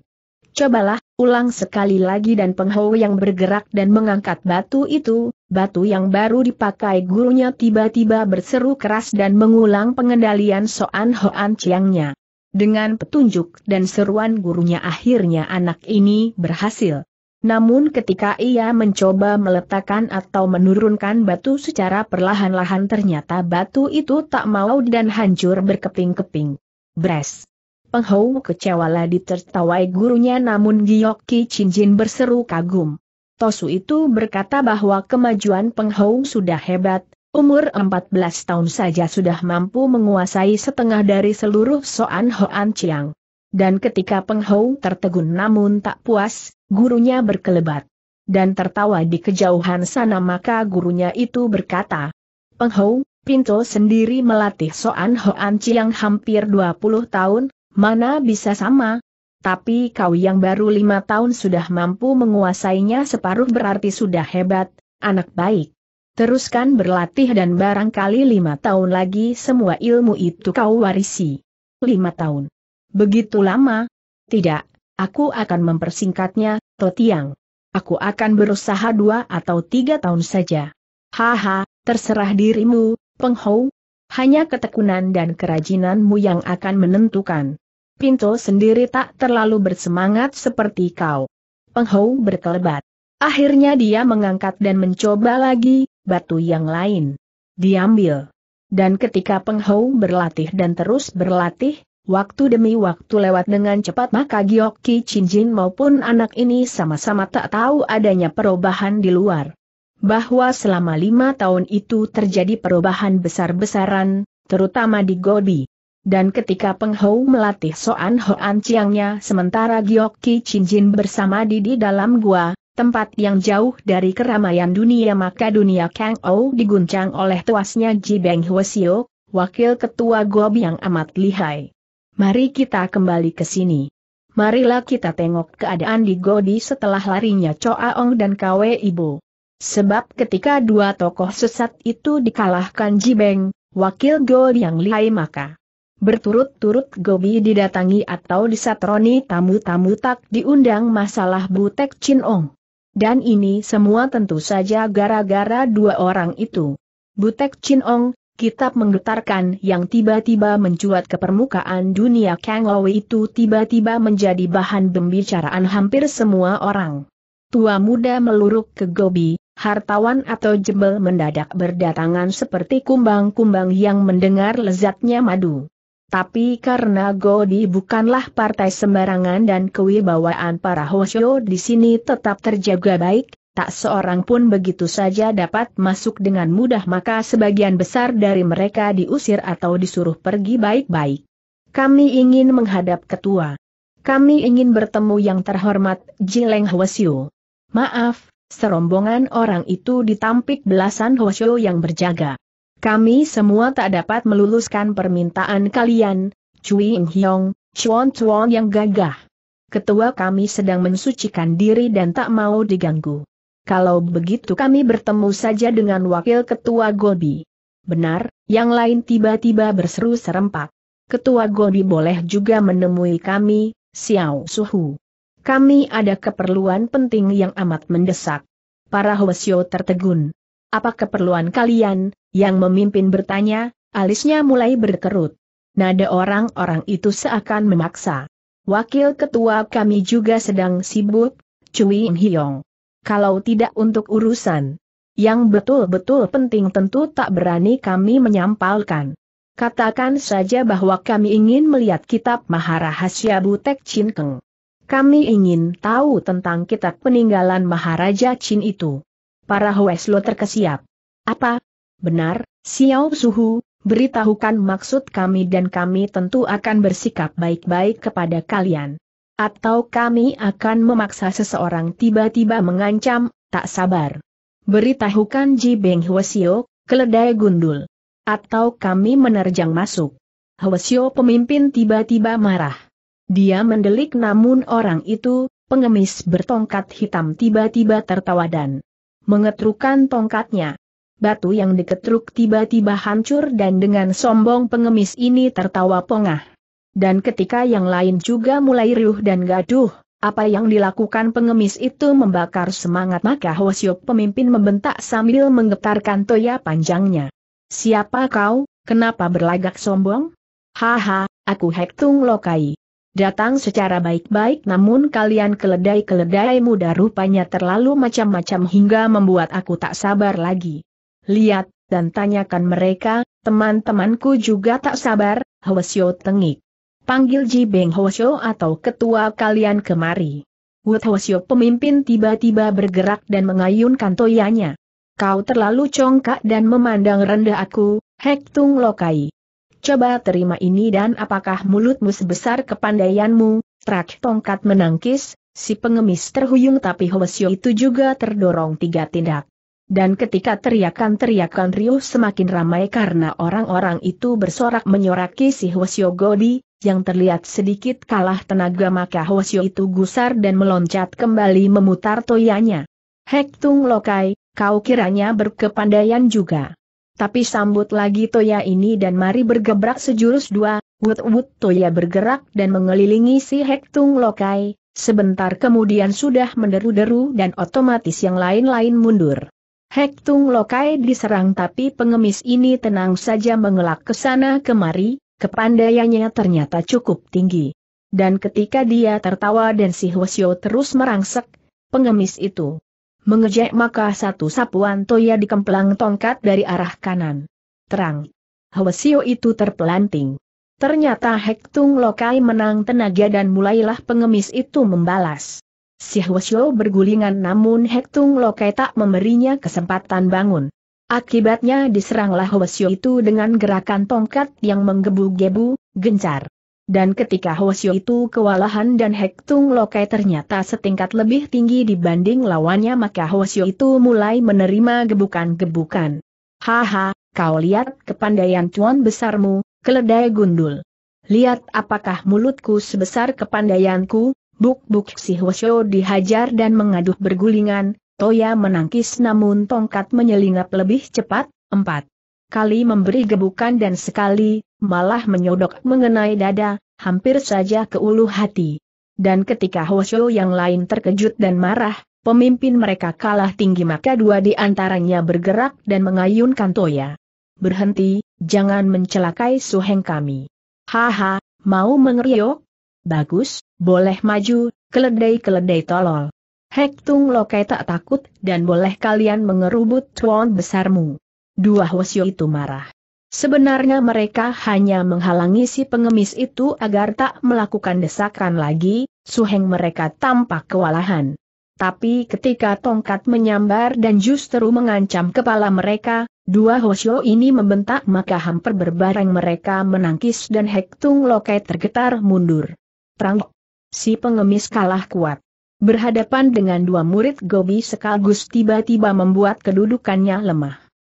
Cobalah, Ulang sekali lagi dan penghau yang bergerak dan mengangkat batu itu, batu yang baru dipakai gurunya tiba-tiba berseru keras dan mengulang pengendalian Soan Hoan Chiangnya. Dengan petunjuk dan seruan gurunya akhirnya anak ini berhasil. Namun ketika ia mencoba meletakkan atau menurunkan batu secara perlahan-lahan ternyata batu itu tak mau dan hancur berkeping-keping. Bres. Penghou kecewa ladi tertawai gurunya namun Giyoki Jin berseru kagum. Tosu itu berkata bahwa kemajuan Penghou sudah hebat, umur 14 tahun saja sudah mampu menguasai setengah dari seluruh Soan Hoan Chiang. Dan ketika Penghou tertegun namun tak puas, gurunya berkelebat. Dan tertawa di kejauhan sana maka gurunya itu berkata, Penghou, Pinto sendiri melatih Soan Hoan Chiang hampir 20 tahun, Mana bisa sama? Tapi kau yang baru lima tahun sudah mampu menguasainya separuh berarti sudah hebat, anak baik. Teruskan berlatih dan barangkali lima tahun lagi semua ilmu itu kau warisi. Lima tahun. Begitu lama? Tidak, aku akan mempersingkatnya, Totiang. Aku akan berusaha dua atau tiga tahun saja. Haha, terserah dirimu, Penghou. Hanya ketekunan dan kerajinanmu yang akan menentukan. Pinto sendiri tak terlalu bersemangat seperti kau. Penghou berkelebat. Akhirnya dia mengangkat dan mencoba lagi, batu yang lain. Diambil. Dan ketika Penghou berlatih dan terus berlatih, waktu demi waktu lewat dengan cepat maka Gyoki Chinjin maupun anak ini sama-sama tak tahu adanya perubahan di luar. Bahwa selama lima tahun itu terjadi perubahan besar-besaran, terutama di Gobi. Dan ketika Peng Hou melatih Soan Hoan Chiangnya sementara Giok Ki Chin Jin bersama Didi dalam gua, tempat yang jauh dari keramaian dunia maka dunia Kang Ou diguncang oleh tuasnya Ji Beng Hwasio, wakil ketua gua yang amat lihai. Mari kita kembali ke sini. Marilah kita tengok keadaan di Godi setelah larinya Choa Ong dan Kwe Ibu. Sebab ketika dua tokoh sesat itu dikalahkan Ji Beng, wakil Godi yang lihai maka Berturut-turut Gobi didatangi atau disatroni tamu-tamu tak diundang masalah Butek Chin Ong. Dan ini semua tentu saja gara-gara dua orang itu. Butek Chin Ong, kitab menggetarkan yang tiba-tiba mencuat ke permukaan dunia Kang Owe itu tiba-tiba menjadi bahan pembicaraan hampir semua orang. Tua muda meluruk ke Gobi, hartawan atau jebel mendadak berdatangan seperti kumbang-kumbang yang mendengar lezatnya madu. Tapi karena Godi bukanlah partai sembarangan dan kewibawaan para Hoshio di sini tetap terjaga baik, tak seorang pun begitu saja dapat masuk dengan mudah maka sebagian besar dari mereka diusir atau disuruh pergi baik-baik. Kami ingin menghadap ketua. Kami ingin bertemu yang terhormat, Jileng Hoshio. Maaf, serombongan orang itu ditampik belasan Hoshio yang berjaga. Kami semua tak dapat meluluskan permintaan kalian, Cui Ing Hiong, Chuan Chuan yang gagah. Ketua kami sedang mensucikan diri dan tak mau diganggu. Kalau begitu kami bertemu saja dengan wakil ketua Gobi. Benar, yang lain tiba-tiba berseru serempak. Ketua Gobi boleh juga menemui kami, Xiao Suhu. Kami ada keperluan penting yang amat mendesak. Para Hwasyo tertegun. Apa keperluan kalian, yang memimpin bertanya, alisnya mulai berkerut. Nada orang-orang itu seakan memaksa. Wakil ketua kami juga sedang sibuk, Cui In Hyong. Kalau tidak untuk urusan yang betul-betul penting tentu tak berani kami menyampalkan. Katakan saja bahwa kami ingin melihat kitab Maharahasia Butek Chin Keng. Kami ingin tahu tentang kitab peninggalan Maharaja Chin itu. Para Hueslo terkesiap. Apa, Benar, Xiao Suhu, beritahukan maksud kami dan kami tentu akan bersikap baik-baik kepada kalian. Atau kami akan memaksa seseorang tiba-tiba mengancam, tak sabar. Beritahukan Ji Beng Hwasio, keledai gundul. Atau kami menerjang masuk. Hwasio pemimpin tiba-tiba marah. Dia mendelik namun orang itu, pengemis bertongkat hitam tiba-tiba tertawa dan mengetrukan tongkatnya batu yang diketruk tiba-tiba hancur dan dengan sombong pengemis ini tertawa pongah. Dan ketika yang lain juga mulai riuh dan gaduh, apa yang dilakukan pengemis itu membakar semangat maka Hwasyuk pemimpin membentak sambil menggetarkan toya panjangnya. Siapa kau, kenapa berlagak sombong? Haha, aku Hektung Lokai. Datang secara baik-baik namun kalian keledai-keledai muda rupanya terlalu macam-macam hingga membuat aku tak sabar lagi lihat, dan tanyakan mereka, teman-temanku juga tak sabar, Hwasyo tengik. Panggil Ji Beng Hwasyo atau ketua kalian kemari. Wut Hwasyo pemimpin tiba-tiba bergerak dan mengayunkan toyanya. Kau terlalu congkak dan memandang rendah aku, Hek Tung Lokai. Coba terima ini dan apakah mulutmu sebesar kepandaianmu, trak tongkat menangkis, si pengemis terhuyung tapi Hwasyo itu juga terdorong tiga tindak. Dan ketika teriakan-teriakan riuh semakin ramai karena orang-orang itu bersorak menyoraki si Hwasyo Godi, yang terlihat sedikit kalah tenaga maka Hwasyo itu gusar dan meloncat kembali memutar toyanya. Hektung Lokai, kau kiranya berkepandaian juga. Tapi sambut lagi Toya ini dan mari bergebrak sejurus dua, wut-wut Toya bergerak dan mengelilingi si Hektung Lokai, sebentar kemudian sudah menderu-deru dan otomatis yang lain-lain mundur. Hektung Lokai diserang tapi pengemis ini tenang saja mengelak ke sana kemari, kepandaiannya ternyata cukup tinggi. Dan ketika dia tertawa dan si Hwasyo terus merangsek, pengemis itu mengejek maka satu sapuan toya dikemplang tongkat dari arah kanan. Terang. Hwasyo itu terpelanting. Ternyata Hektung Lokai menang tenaga dan mulailah pengemis itu membalas. Si Hwasyo bergulingan namun Hektung Lokai tak memberinya kesempatan bangun. Akibatnya diseranglah Hwasyo itu dengan gerakan tongkat yang menggebu-gebu, gencar. Dan ketika Hwasyo itu kewalahan dan Hektung Lokai ternyata setingkat lebih tinggi dibanding lawannya maka Hwasyo itu mulai menerima gebukan-gebukan. Haha, kau lihat kepandaian cuan besarmu, keledai gundul. Lihat apakah mulutku sebesar kepandaianku, Buk-buk si Hwasyo dihajar dan mengaduh bergulingan, Toya menangkis namun tongkat menyelinap lebih cepat, empat kali memberi gebukan dan sekali, malah menyodok mengenai dada, hampir saja ke ulu hati. Dan ketika Hwasyo yang lain terkejut dan marah, pemimpin mereka kalah tinggi maka dua di antaranya bergerak dan mengayunkan Toya. Berhenti, jangan mencelakai suheng kami. Haha, mau mengeriok? Bagus, boleh maju, keledai-keledai tolol. Hektung Tung Lokai tak takut dan boleh kalian mengerubut tuan besarmu. Dua Hwasyo itu marah. Sebenarnya mereka hanya menghalangi si pengemis itu agar tak melakukan desakan lagi, suheng mereka tampak kewalahan. Tapi ketika tongkat menyambar dan justru mengancam kepala mereka, dua Hwasyo ini membentak maka hampir berbareng mereka menangkis dan Hektung Tung Lokai tergetar mundur. Prang. Si pengemis kalah kuat. Berhadapan dengan dua murid Gobi sekaligus tiba-tiba membuat kedudukannya lemah.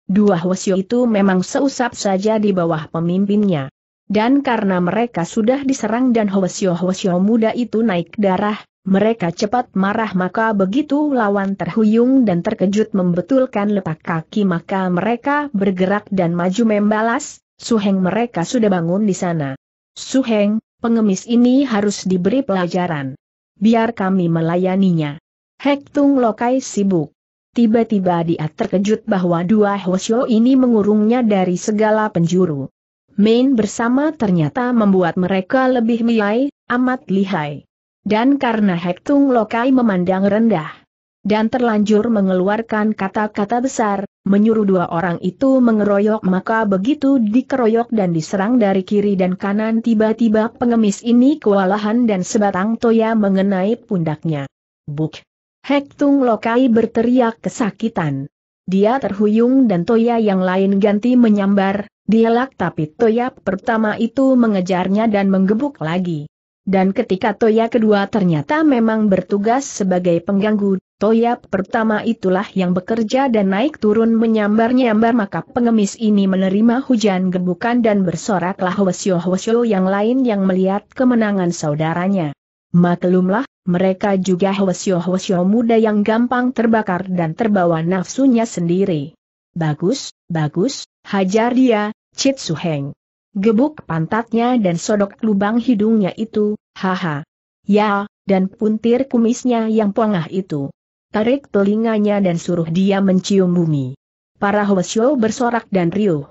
Dua Hwasyo itu memang seusap saja di bawah pemimpinnya. Dan karena mereka sudah diserang dan Hwasyo-Hwasyo muda itu naik darah, mereka cepat marah maka begitu lawan terhuyung dan terkejut membetulkan letak kaki maka mereka bergerak dan maju membalas, Suheng mereka sudah bangun di sana. Suheng, pengemis ini harus diberi pelajaran. Biar kami melayaninya. Hektung Lokai sibuk. Tiba-tiba dia terkejut bahwa dua Hwasyo ini mengurungnya dari segala penjuru. Main bersama ternyata membuat mereka lebih miai, amat lihai. Dan karena Hektung Lokai memandang rendah, dan terlanjur mengeluarkan kata-kata besar, menyuruh dua orang itu mengeroyok maka begitu dikeroyok dan diserang dari kiri dan kanan tiba-tiba pengemis ini kewalahan dan sebatang toya mengenai pundaknya. Buk! Hektung Lokai berteriak kesakitan. Dia terhuyung dan Toya yang lain ganti menyambar, dielak tapi Toya pertama itu mengejarnya dan menggebuk lagi. Dan ketika Toya kedua ternyata memang bertugas sebagai pengganggu, Toyap pertama itulah yang bekerja dan naik turun menyambar-nyambar maka pengemis ini menerima hujan gebukan dan bersoraklah hwasyo-hwasyo yang lain yang melihat kemenangan saudaranya. Maklumlah, mereka juga hwasyo-hwasyo muda yang gampang terbakar dan terbawa nafsunya sendiri. Bagus, bagus, hajar dia, Cit Suheng. Gebuk pantatnya dan sodok lubang hidungnya itu, haha. Ya, dan puntir kumisnya yang pongah itu. Tarik telinganya dan suruh dia mencium bumi. Para Hwasyo bersorak dan riuh.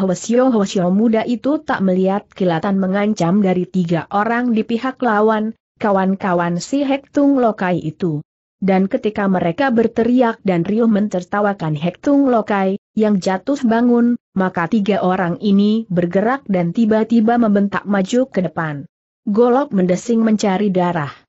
Hwasyo-Hwasyo muda itu tak melihat kilatan mengancam dari tiga orang di pihak lawan, kawan-kawan si Hektung Lokai itu. Dan ketika mereka berteriak dan riuh mentertawakan Hektung Lokai, yang jatuh bangun, maka tiga orang ini bergerak dan tiba-tiba membentak maju ke depan. Golok mendesing mencari darah.